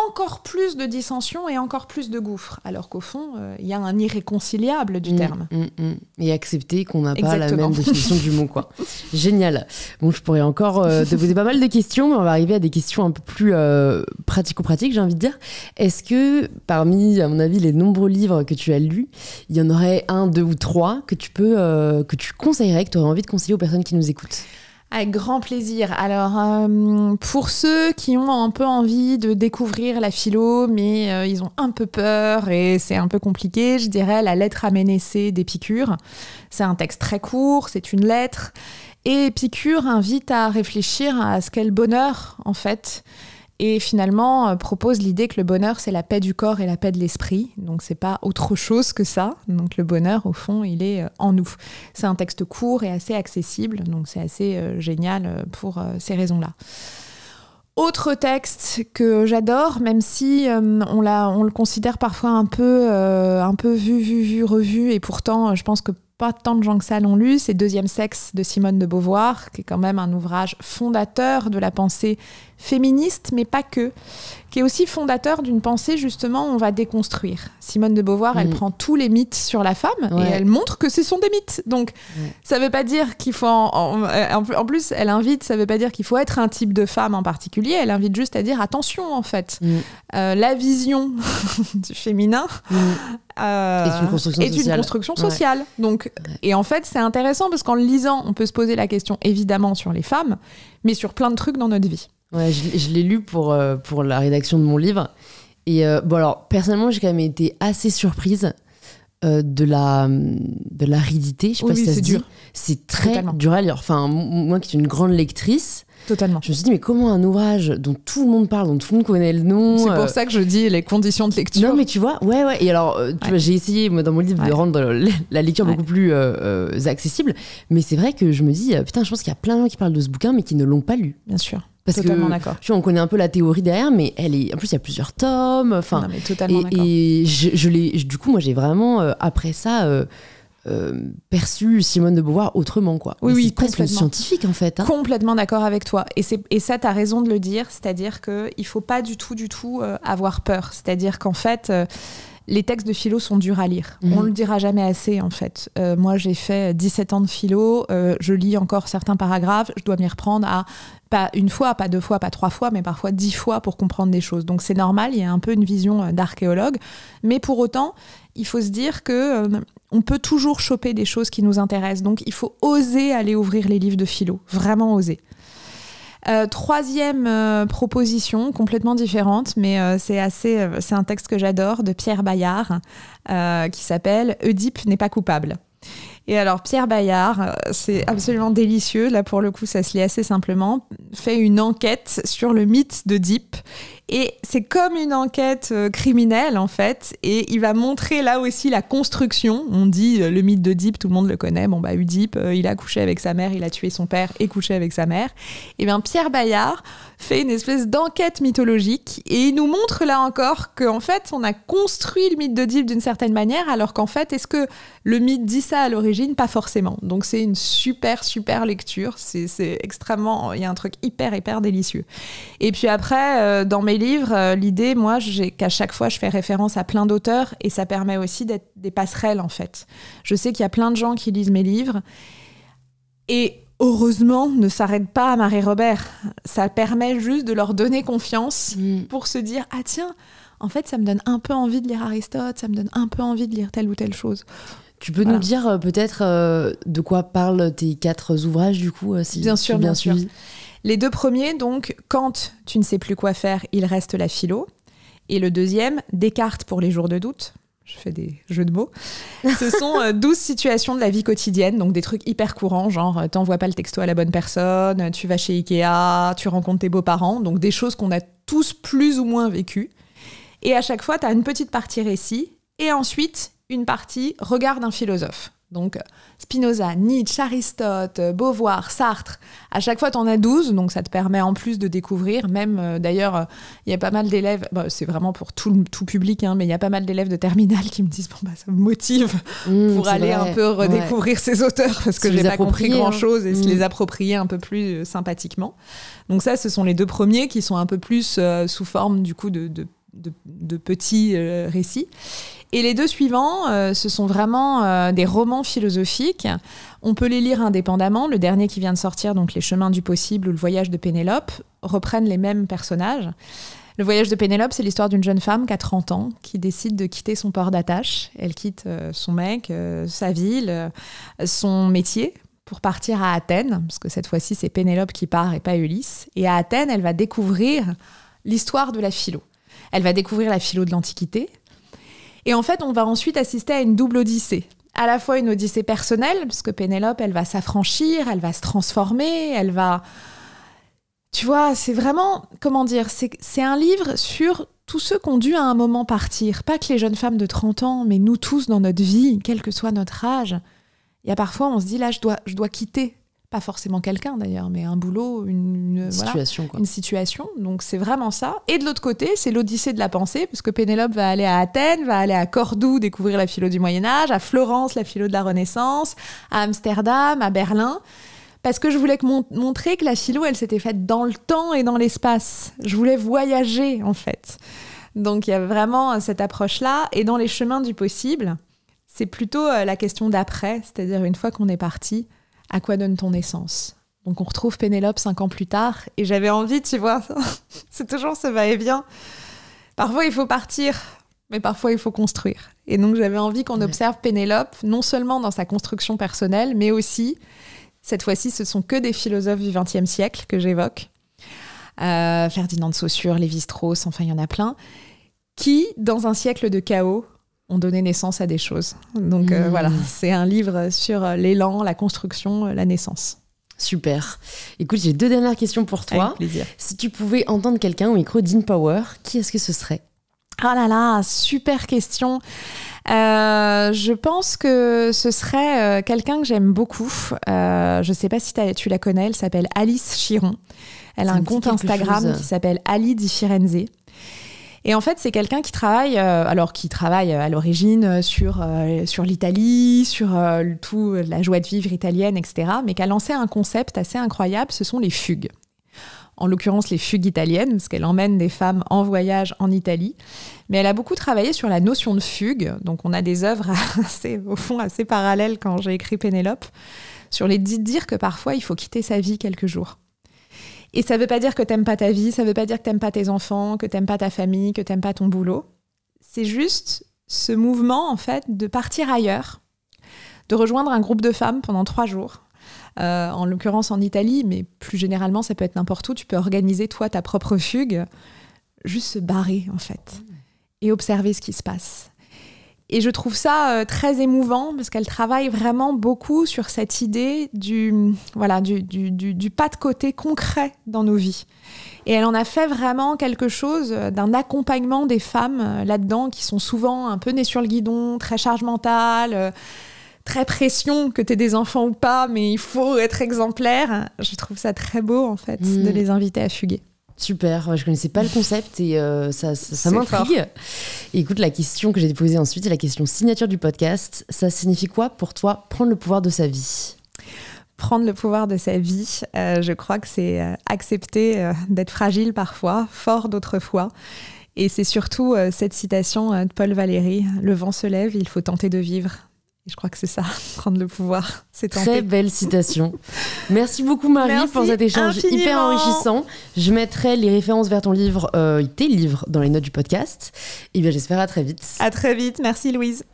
encore plus de dissensions et encore plus de gouffres, alors qu'au fond, euh, il y a un irréconciliable du mm, terme. Mm, mm. Et accepter qu'on n'a pas la même définition du mot, quoi. Génial. Bon, je pourrais encore euh, te poser pas mal de questions, mais on va arriver à des questions un peu plus euh, pratico-pratiques, j'ai envie de dire. Est-ce que parmi, à mon avis, les nombreux livres que tu as lus, il y en aurait un, deux ou trois que tu peux, que tu conseillerais, que tu aurais envie de conseiller aux personnes qui nous écoutent avec grand plaisir. Alors, euh, pour ceux qui ont un peu envie de découvrir la philo, mais euh, ils ont un peu peur et c'est un peu compliqué, je dirais la lettre à Ménécée d'Épicure. C'est un texte très court, c'est une lettre. Et Épicure invite à réfléchir à ce qu'est le bonheur, en fait et finalement euh, propose l'idée que le bonheur c'est la paix du corps et la paix de l'esprit, donc c'est pas autre chose que ça. Donc le bonheur au fond il est euh, en nous. C'est un texte court et assez accessible, donc c'est assez euh, génial pour ces raisons-là. Autre texte que j'adore, même si on, on le considère parfois un peu, un peu vu, vu, vu, revu, et pourtant je pense que pas tant de gens que ça l'ont lu, c'est Deuxième sexe de Simone de Beauvoir, qui est quand même un ouvrage fondateur de la pensée féministe, mais pas que, qui est aussi fondateur d'une pensée justement on va déconstruire. Simone de Beauvoir, elle mm. prend tous les mythes sur la femme et elle montre que ce sont des mythes. Donc ça ne veut pas dire qu'il faut... En, plus, elle invite, ça ne veut pas dire qu'il faut être un type de femme en particulier, elle invite juste à dire attention en fait, mm. euh, la vision du féminin mm est euh, une construction sociale. Donc, Et en fait, c'est intéressant parce qu'en le lisant, on peut se poser la question évidemment sur les femmes, mais sur plein de trucs dans notre vie. Ouais, je, l'ai lu pour, euh, pour la rédaction de mon livre. Et euh, bon, alors, personnellement, j'ai quand même été assez surprise de la de l'aridité, je sais pas si ça se dur. dit. C'est très dur Enfin, moi qui suis une grande lectrice, Totalement. Je me suis dit, mais comment un ouvrage dont tout le monde parle, dont tout le monde connaît le nom. C'est pour euh, ça que je dis les conditions de lecture. Non, mais tu vois, ouais, ouais. Et alors, euh, j'ai essayé, dans mon livre, de rendre la, lecture beaucoup plus euh, accessible. Mais c'est vrai que je me dis, putain, je pense qu'il y a plein de gens qui parlent de ce bouquin, mais qui ne l'ont pas lu. Bien sûr. totalement d'accord. tu vois, on connaît un peu la théorie derrière, mais elle est. En plus, il y a plusieurs tomes. Enfin, et, et je, je l'ai. Du coup, moi, j'ai vraiment après ça euh, perçu Simone de Beauvoir autrement. Quoi. Oui, complètement. scientifique en fait. Hein. Complètement d'accord avec toi. Et, et ça, tu as raison de le dire, c'est-à-dire qu'il ne faut pas du tout, du tout euh, avoir peur. C'est-à-dire qu'en fait... Euh, les textes de philo sont durs à lire. Mhm. On ne le dira jamais assez, en fait. moi, j'ai fait 17 ans de philo, je lis encore certains paragraphes, je dois m'y reprendre à pas une fois, pas deux fois, pas trois fois, mais parfois dix fois pour comprendre des choses. Donc c'est normal, il y a un peu une vision d'archéologue. Mais pour autant, il faut se dire que euh, on peut toujours choper des choses qui nous intéressent. Donc il faut oser aller ouvrir les livres de philo, vraiment oser. Euh, troisième euh, proposition, complètement différente, mais c'est assez, c'est un texte que j'adore de Pierre Bayard qui s'appelle Oedipe n'est pas coupable. Et alors Pierre Bayard, c'est absolument délicieux. Là pour le coup, ça se lit assez simplement. Fait une enquête sur le mythe d'Oedipe et c'est comme une enquête euh, criminelle, en fait. Et il va montrer là aussi la construction. On dit euh, le mythe d'Oedipe, tout le monde le connaît. Bon, bah, Oedipe, euh, il a couché avec sa mère, il a tué son père et couché avec sa mère. Et bien, Pierre Bayard fait une espèce d'enquête mythologique. Et il nous montre là encore qu'en fait, on a construit le mythe d'Oedipe d'une certaine manière, alors qu'en fait, est-ce que le mythe dit ça à l'origine Pas forcément. Donc, c'est une super, super lecture. C'est extrêmement. Il y a un truc hyper, hyper délicieux. Et puis après, dans mes livres, Livre, euh, l'idée, moi, j'ai qu'à chaque fois, je fais référence à plein d'auteurs et ça permet aussi d'être des passerelles, en fait. Je sais qu'il y a plein de gens qui lisent mes livres et heureusement ne s'arrêtent pas à Marie Robert. Ça permet juste de leur donner confiance mm. pour se dire ah tiens, en fait, ça me donne un peu envie de lire Aristote, ça me donne un peu envie de lire telle ou telle chose. Tu peux nous dire euh, peut-être euh, de quoi parlent tes quatre ouvrages du coup Bien sûr, bien sûr. Les deux premiers, donc, quand tu ne sais plus quoi faire, il reste la philo. Et le deuxième, Descartes pour les jours de doute. Je fais des jeux de mots. Ce sont 12 euh, situations de la vie quotidienne, donc des trucs hyper courants, genre euh, t'envoies pas le texto à la bonne personne, euh, tu vas chez Ikea, tu rencontres tes beaux-parents, donc des choses qu'on a tous plus ou moins vécues. Et à chaque fois, tu as une petite partie récit, et ensuite une partie regarde un philosophe. Donc Spinoza, Nietzsche, Aristote, Beauvoir, Sartre, à chaque fois tu en as 12, donc ça te permet en plus de découvrir, même euh, d'ailleurs euh, il y a pas mal d'élèves, bah, c'est vraiment pour tout, tout public, hein, mais il y a pas mal d'élèves de terminale qui me disent, bon bah ça me motive mmh, pour aller un peu redécouvrir ces auteurs, parce que je n'ai pas compris hein. grand-chose et se mmh. les approprier un peu plus euh, sympathiquement. Donc ça, ce sont les deux premiers qui sont un peu plus sous forme du coup de, de de, petits euh, récits. Et les deux suivants, euh, ce sont vraiment euh, des romans philosophiques. On peut les lire indépendamment. Le dernier qui vient de sortir, donc Les chemins du possible ou Le voyage de Pénélope, reprennent les mêmes personnages. Le voyage de Pénélope, c'est l'histoire d'une jeune femme qui a 30 ans, qui décide de quitter son port d'attache. Elle quitte son mec, sa ville, son métier pour partir à Athènes, parce que cette fois-ci c'est Pénélope qui part et pas Ulysse. Et à Athènes, elle va découvrir l'histoire de la philo. Elle va découvrir la philo de l'Antiquité. Et en fait, on va ensuite assister à une double odyssée. À la fois une odyssée personnelle, parce que Pénélope, elle va s'affranchir, elle va se transformer, elle va... Tu vois, c'est vraiment, comment dire, c'est un livre sur tous ceux qui ont dû à un moment partir. Pas que les jeunes femmes de 30 ans, mais nous tous dans notre vie, quel que soit notre âge. Il y a parfois, on se dit, là, je dois, je dois quitter pas forcément quelqu'un d'ailleurs, mais un boulot, une, situation. Une situation. Donc c'est vraiment ça. Et de l'autre côté, c'est l'Odyssée de la pensée, puisque Pénélope va aller à Athènes, va aller à Cordoue découvrir la philo du Moyen Âge, à Florence la philo de la Renaissance, à Amsterdam, à Berlin. Parce que je voulais montrer que la philo, elle s'était faite dans le temps et dans l'espace. Je voulais voyager en fait. Donc il y a vraiment euh, cette approche-là. Et dans les chemins du possible, c'est plutôt euh, la question d'après, c'est-à-dire une fois qu'on est parti, à quoi donne ton essence Donc on retrouve Pénélope cinq ans plus tard, et j'avais envie, tu vois, c'est toujours ce va-et-vient. Parfois il faut partir, mais parfois il faut construire. Et donc j'avais envie qu'on observe Pénélope, non seulement dans sa construction personnelle, mais aussi, cette fois-ci, ce sont que des philosophes du XXe siècle que j'évoque. Euh, Ferdinand de Saussure, Lévi-Strauss, enfin il y en a plein, qui, dans un siècle de chaos, ont donné naissance à des choses. Donc euh, voilà, hmm. c'est un livre sur euh, l'élan, la construction, euh, la naissance. Super. Écoute, j'ai deux dernières questions pour toi. Si tu pouvais entendre quelqu'un au micro power, qui est-ce que ce serait Ah là là, super question. je pense que ce serait quelqu'un que j'aime beaucoup. je ne sais pas si tu la connais, elle s'appelle Alice Chiron. Elle a un compte Instagram qui s'appelle Ali Di Firenze. Et en fait, c'est quelqu'un qui travaille, euh, alors qui travaille euh, à l'origine euh, sur, sur l'Italie, sur tout, la joie de vivre italienne, etc., mais qui a lancé un concept assez incroyable, ce sont les fugues en l'occurrence les fugues italiennes, parce qu'elle emmène des femmes en voyage en Italie. Mais elle a beaucoup travaillé sur la notion de fugue, donc on a des œuvres assez, au fond assez parallèles quand j'ai écrit Pénélope, sur les dire que parfois il faut quitter sa vie quelques jours. Et ça ne veut pas dire que t'aimes pas ta vie, ça ne veut pas dire que t'aimes pas tes enfants, que t'aimes pas ta famille, que t'aimes pas ton boulot. C'est juste ce mouvement en fait de partir ailleurs, de rejoindre un groupe de femmes pendant trois jours. Euh, en l'occurrence en Italie, mais plus généralement ça peut être n'importe où. Tu peux organiser toi ta propre fugue, juste se barrer en fait mmh. et observer ce qui se passe. Et je trouve ça euh, très émouvant parce qu'elle travaille vraiment beaucoup sur cette idée du, voilà, du, pas de côté concret dans nos vies. Et elle en a fait vraiment quelque chose euh, d'un accompagnement des femmes euh, là-dedans qui sont souvent un peu nées sur le guidon, très charge mentale. très pression que tu aies des enfants ou pas, mais il faut être exemplaire. Je trouve ça très beau en fait de mm. les inviter à fuguer. Super, je ne connaissais pas le concept et euh, ça, m'intrigue. Écoute, la question que j'ai posée ensuite est la question signature du podcast. Ça signifie quoi pour toi prendre le pouvoir de sa vie Prendre le pouvoir de sa vie, euh, je crois que c'est euh, accepter d'être fragile parfois, fort d'autres fois. Et c'est surtout cette citation de Paul Valéry, Le vent se lève, il faut tenter de vivre je crois que c'est ça, prendre le pouvoir. C'est Très belle citation. Merci beaucoup Marie pour cet échange hyper enrichissant. Je mettrai les références vers ton livre, euh, tes livres, dans les notes du podcast. Et eh bien j'espère à très vite. À très vite. Merci Louise.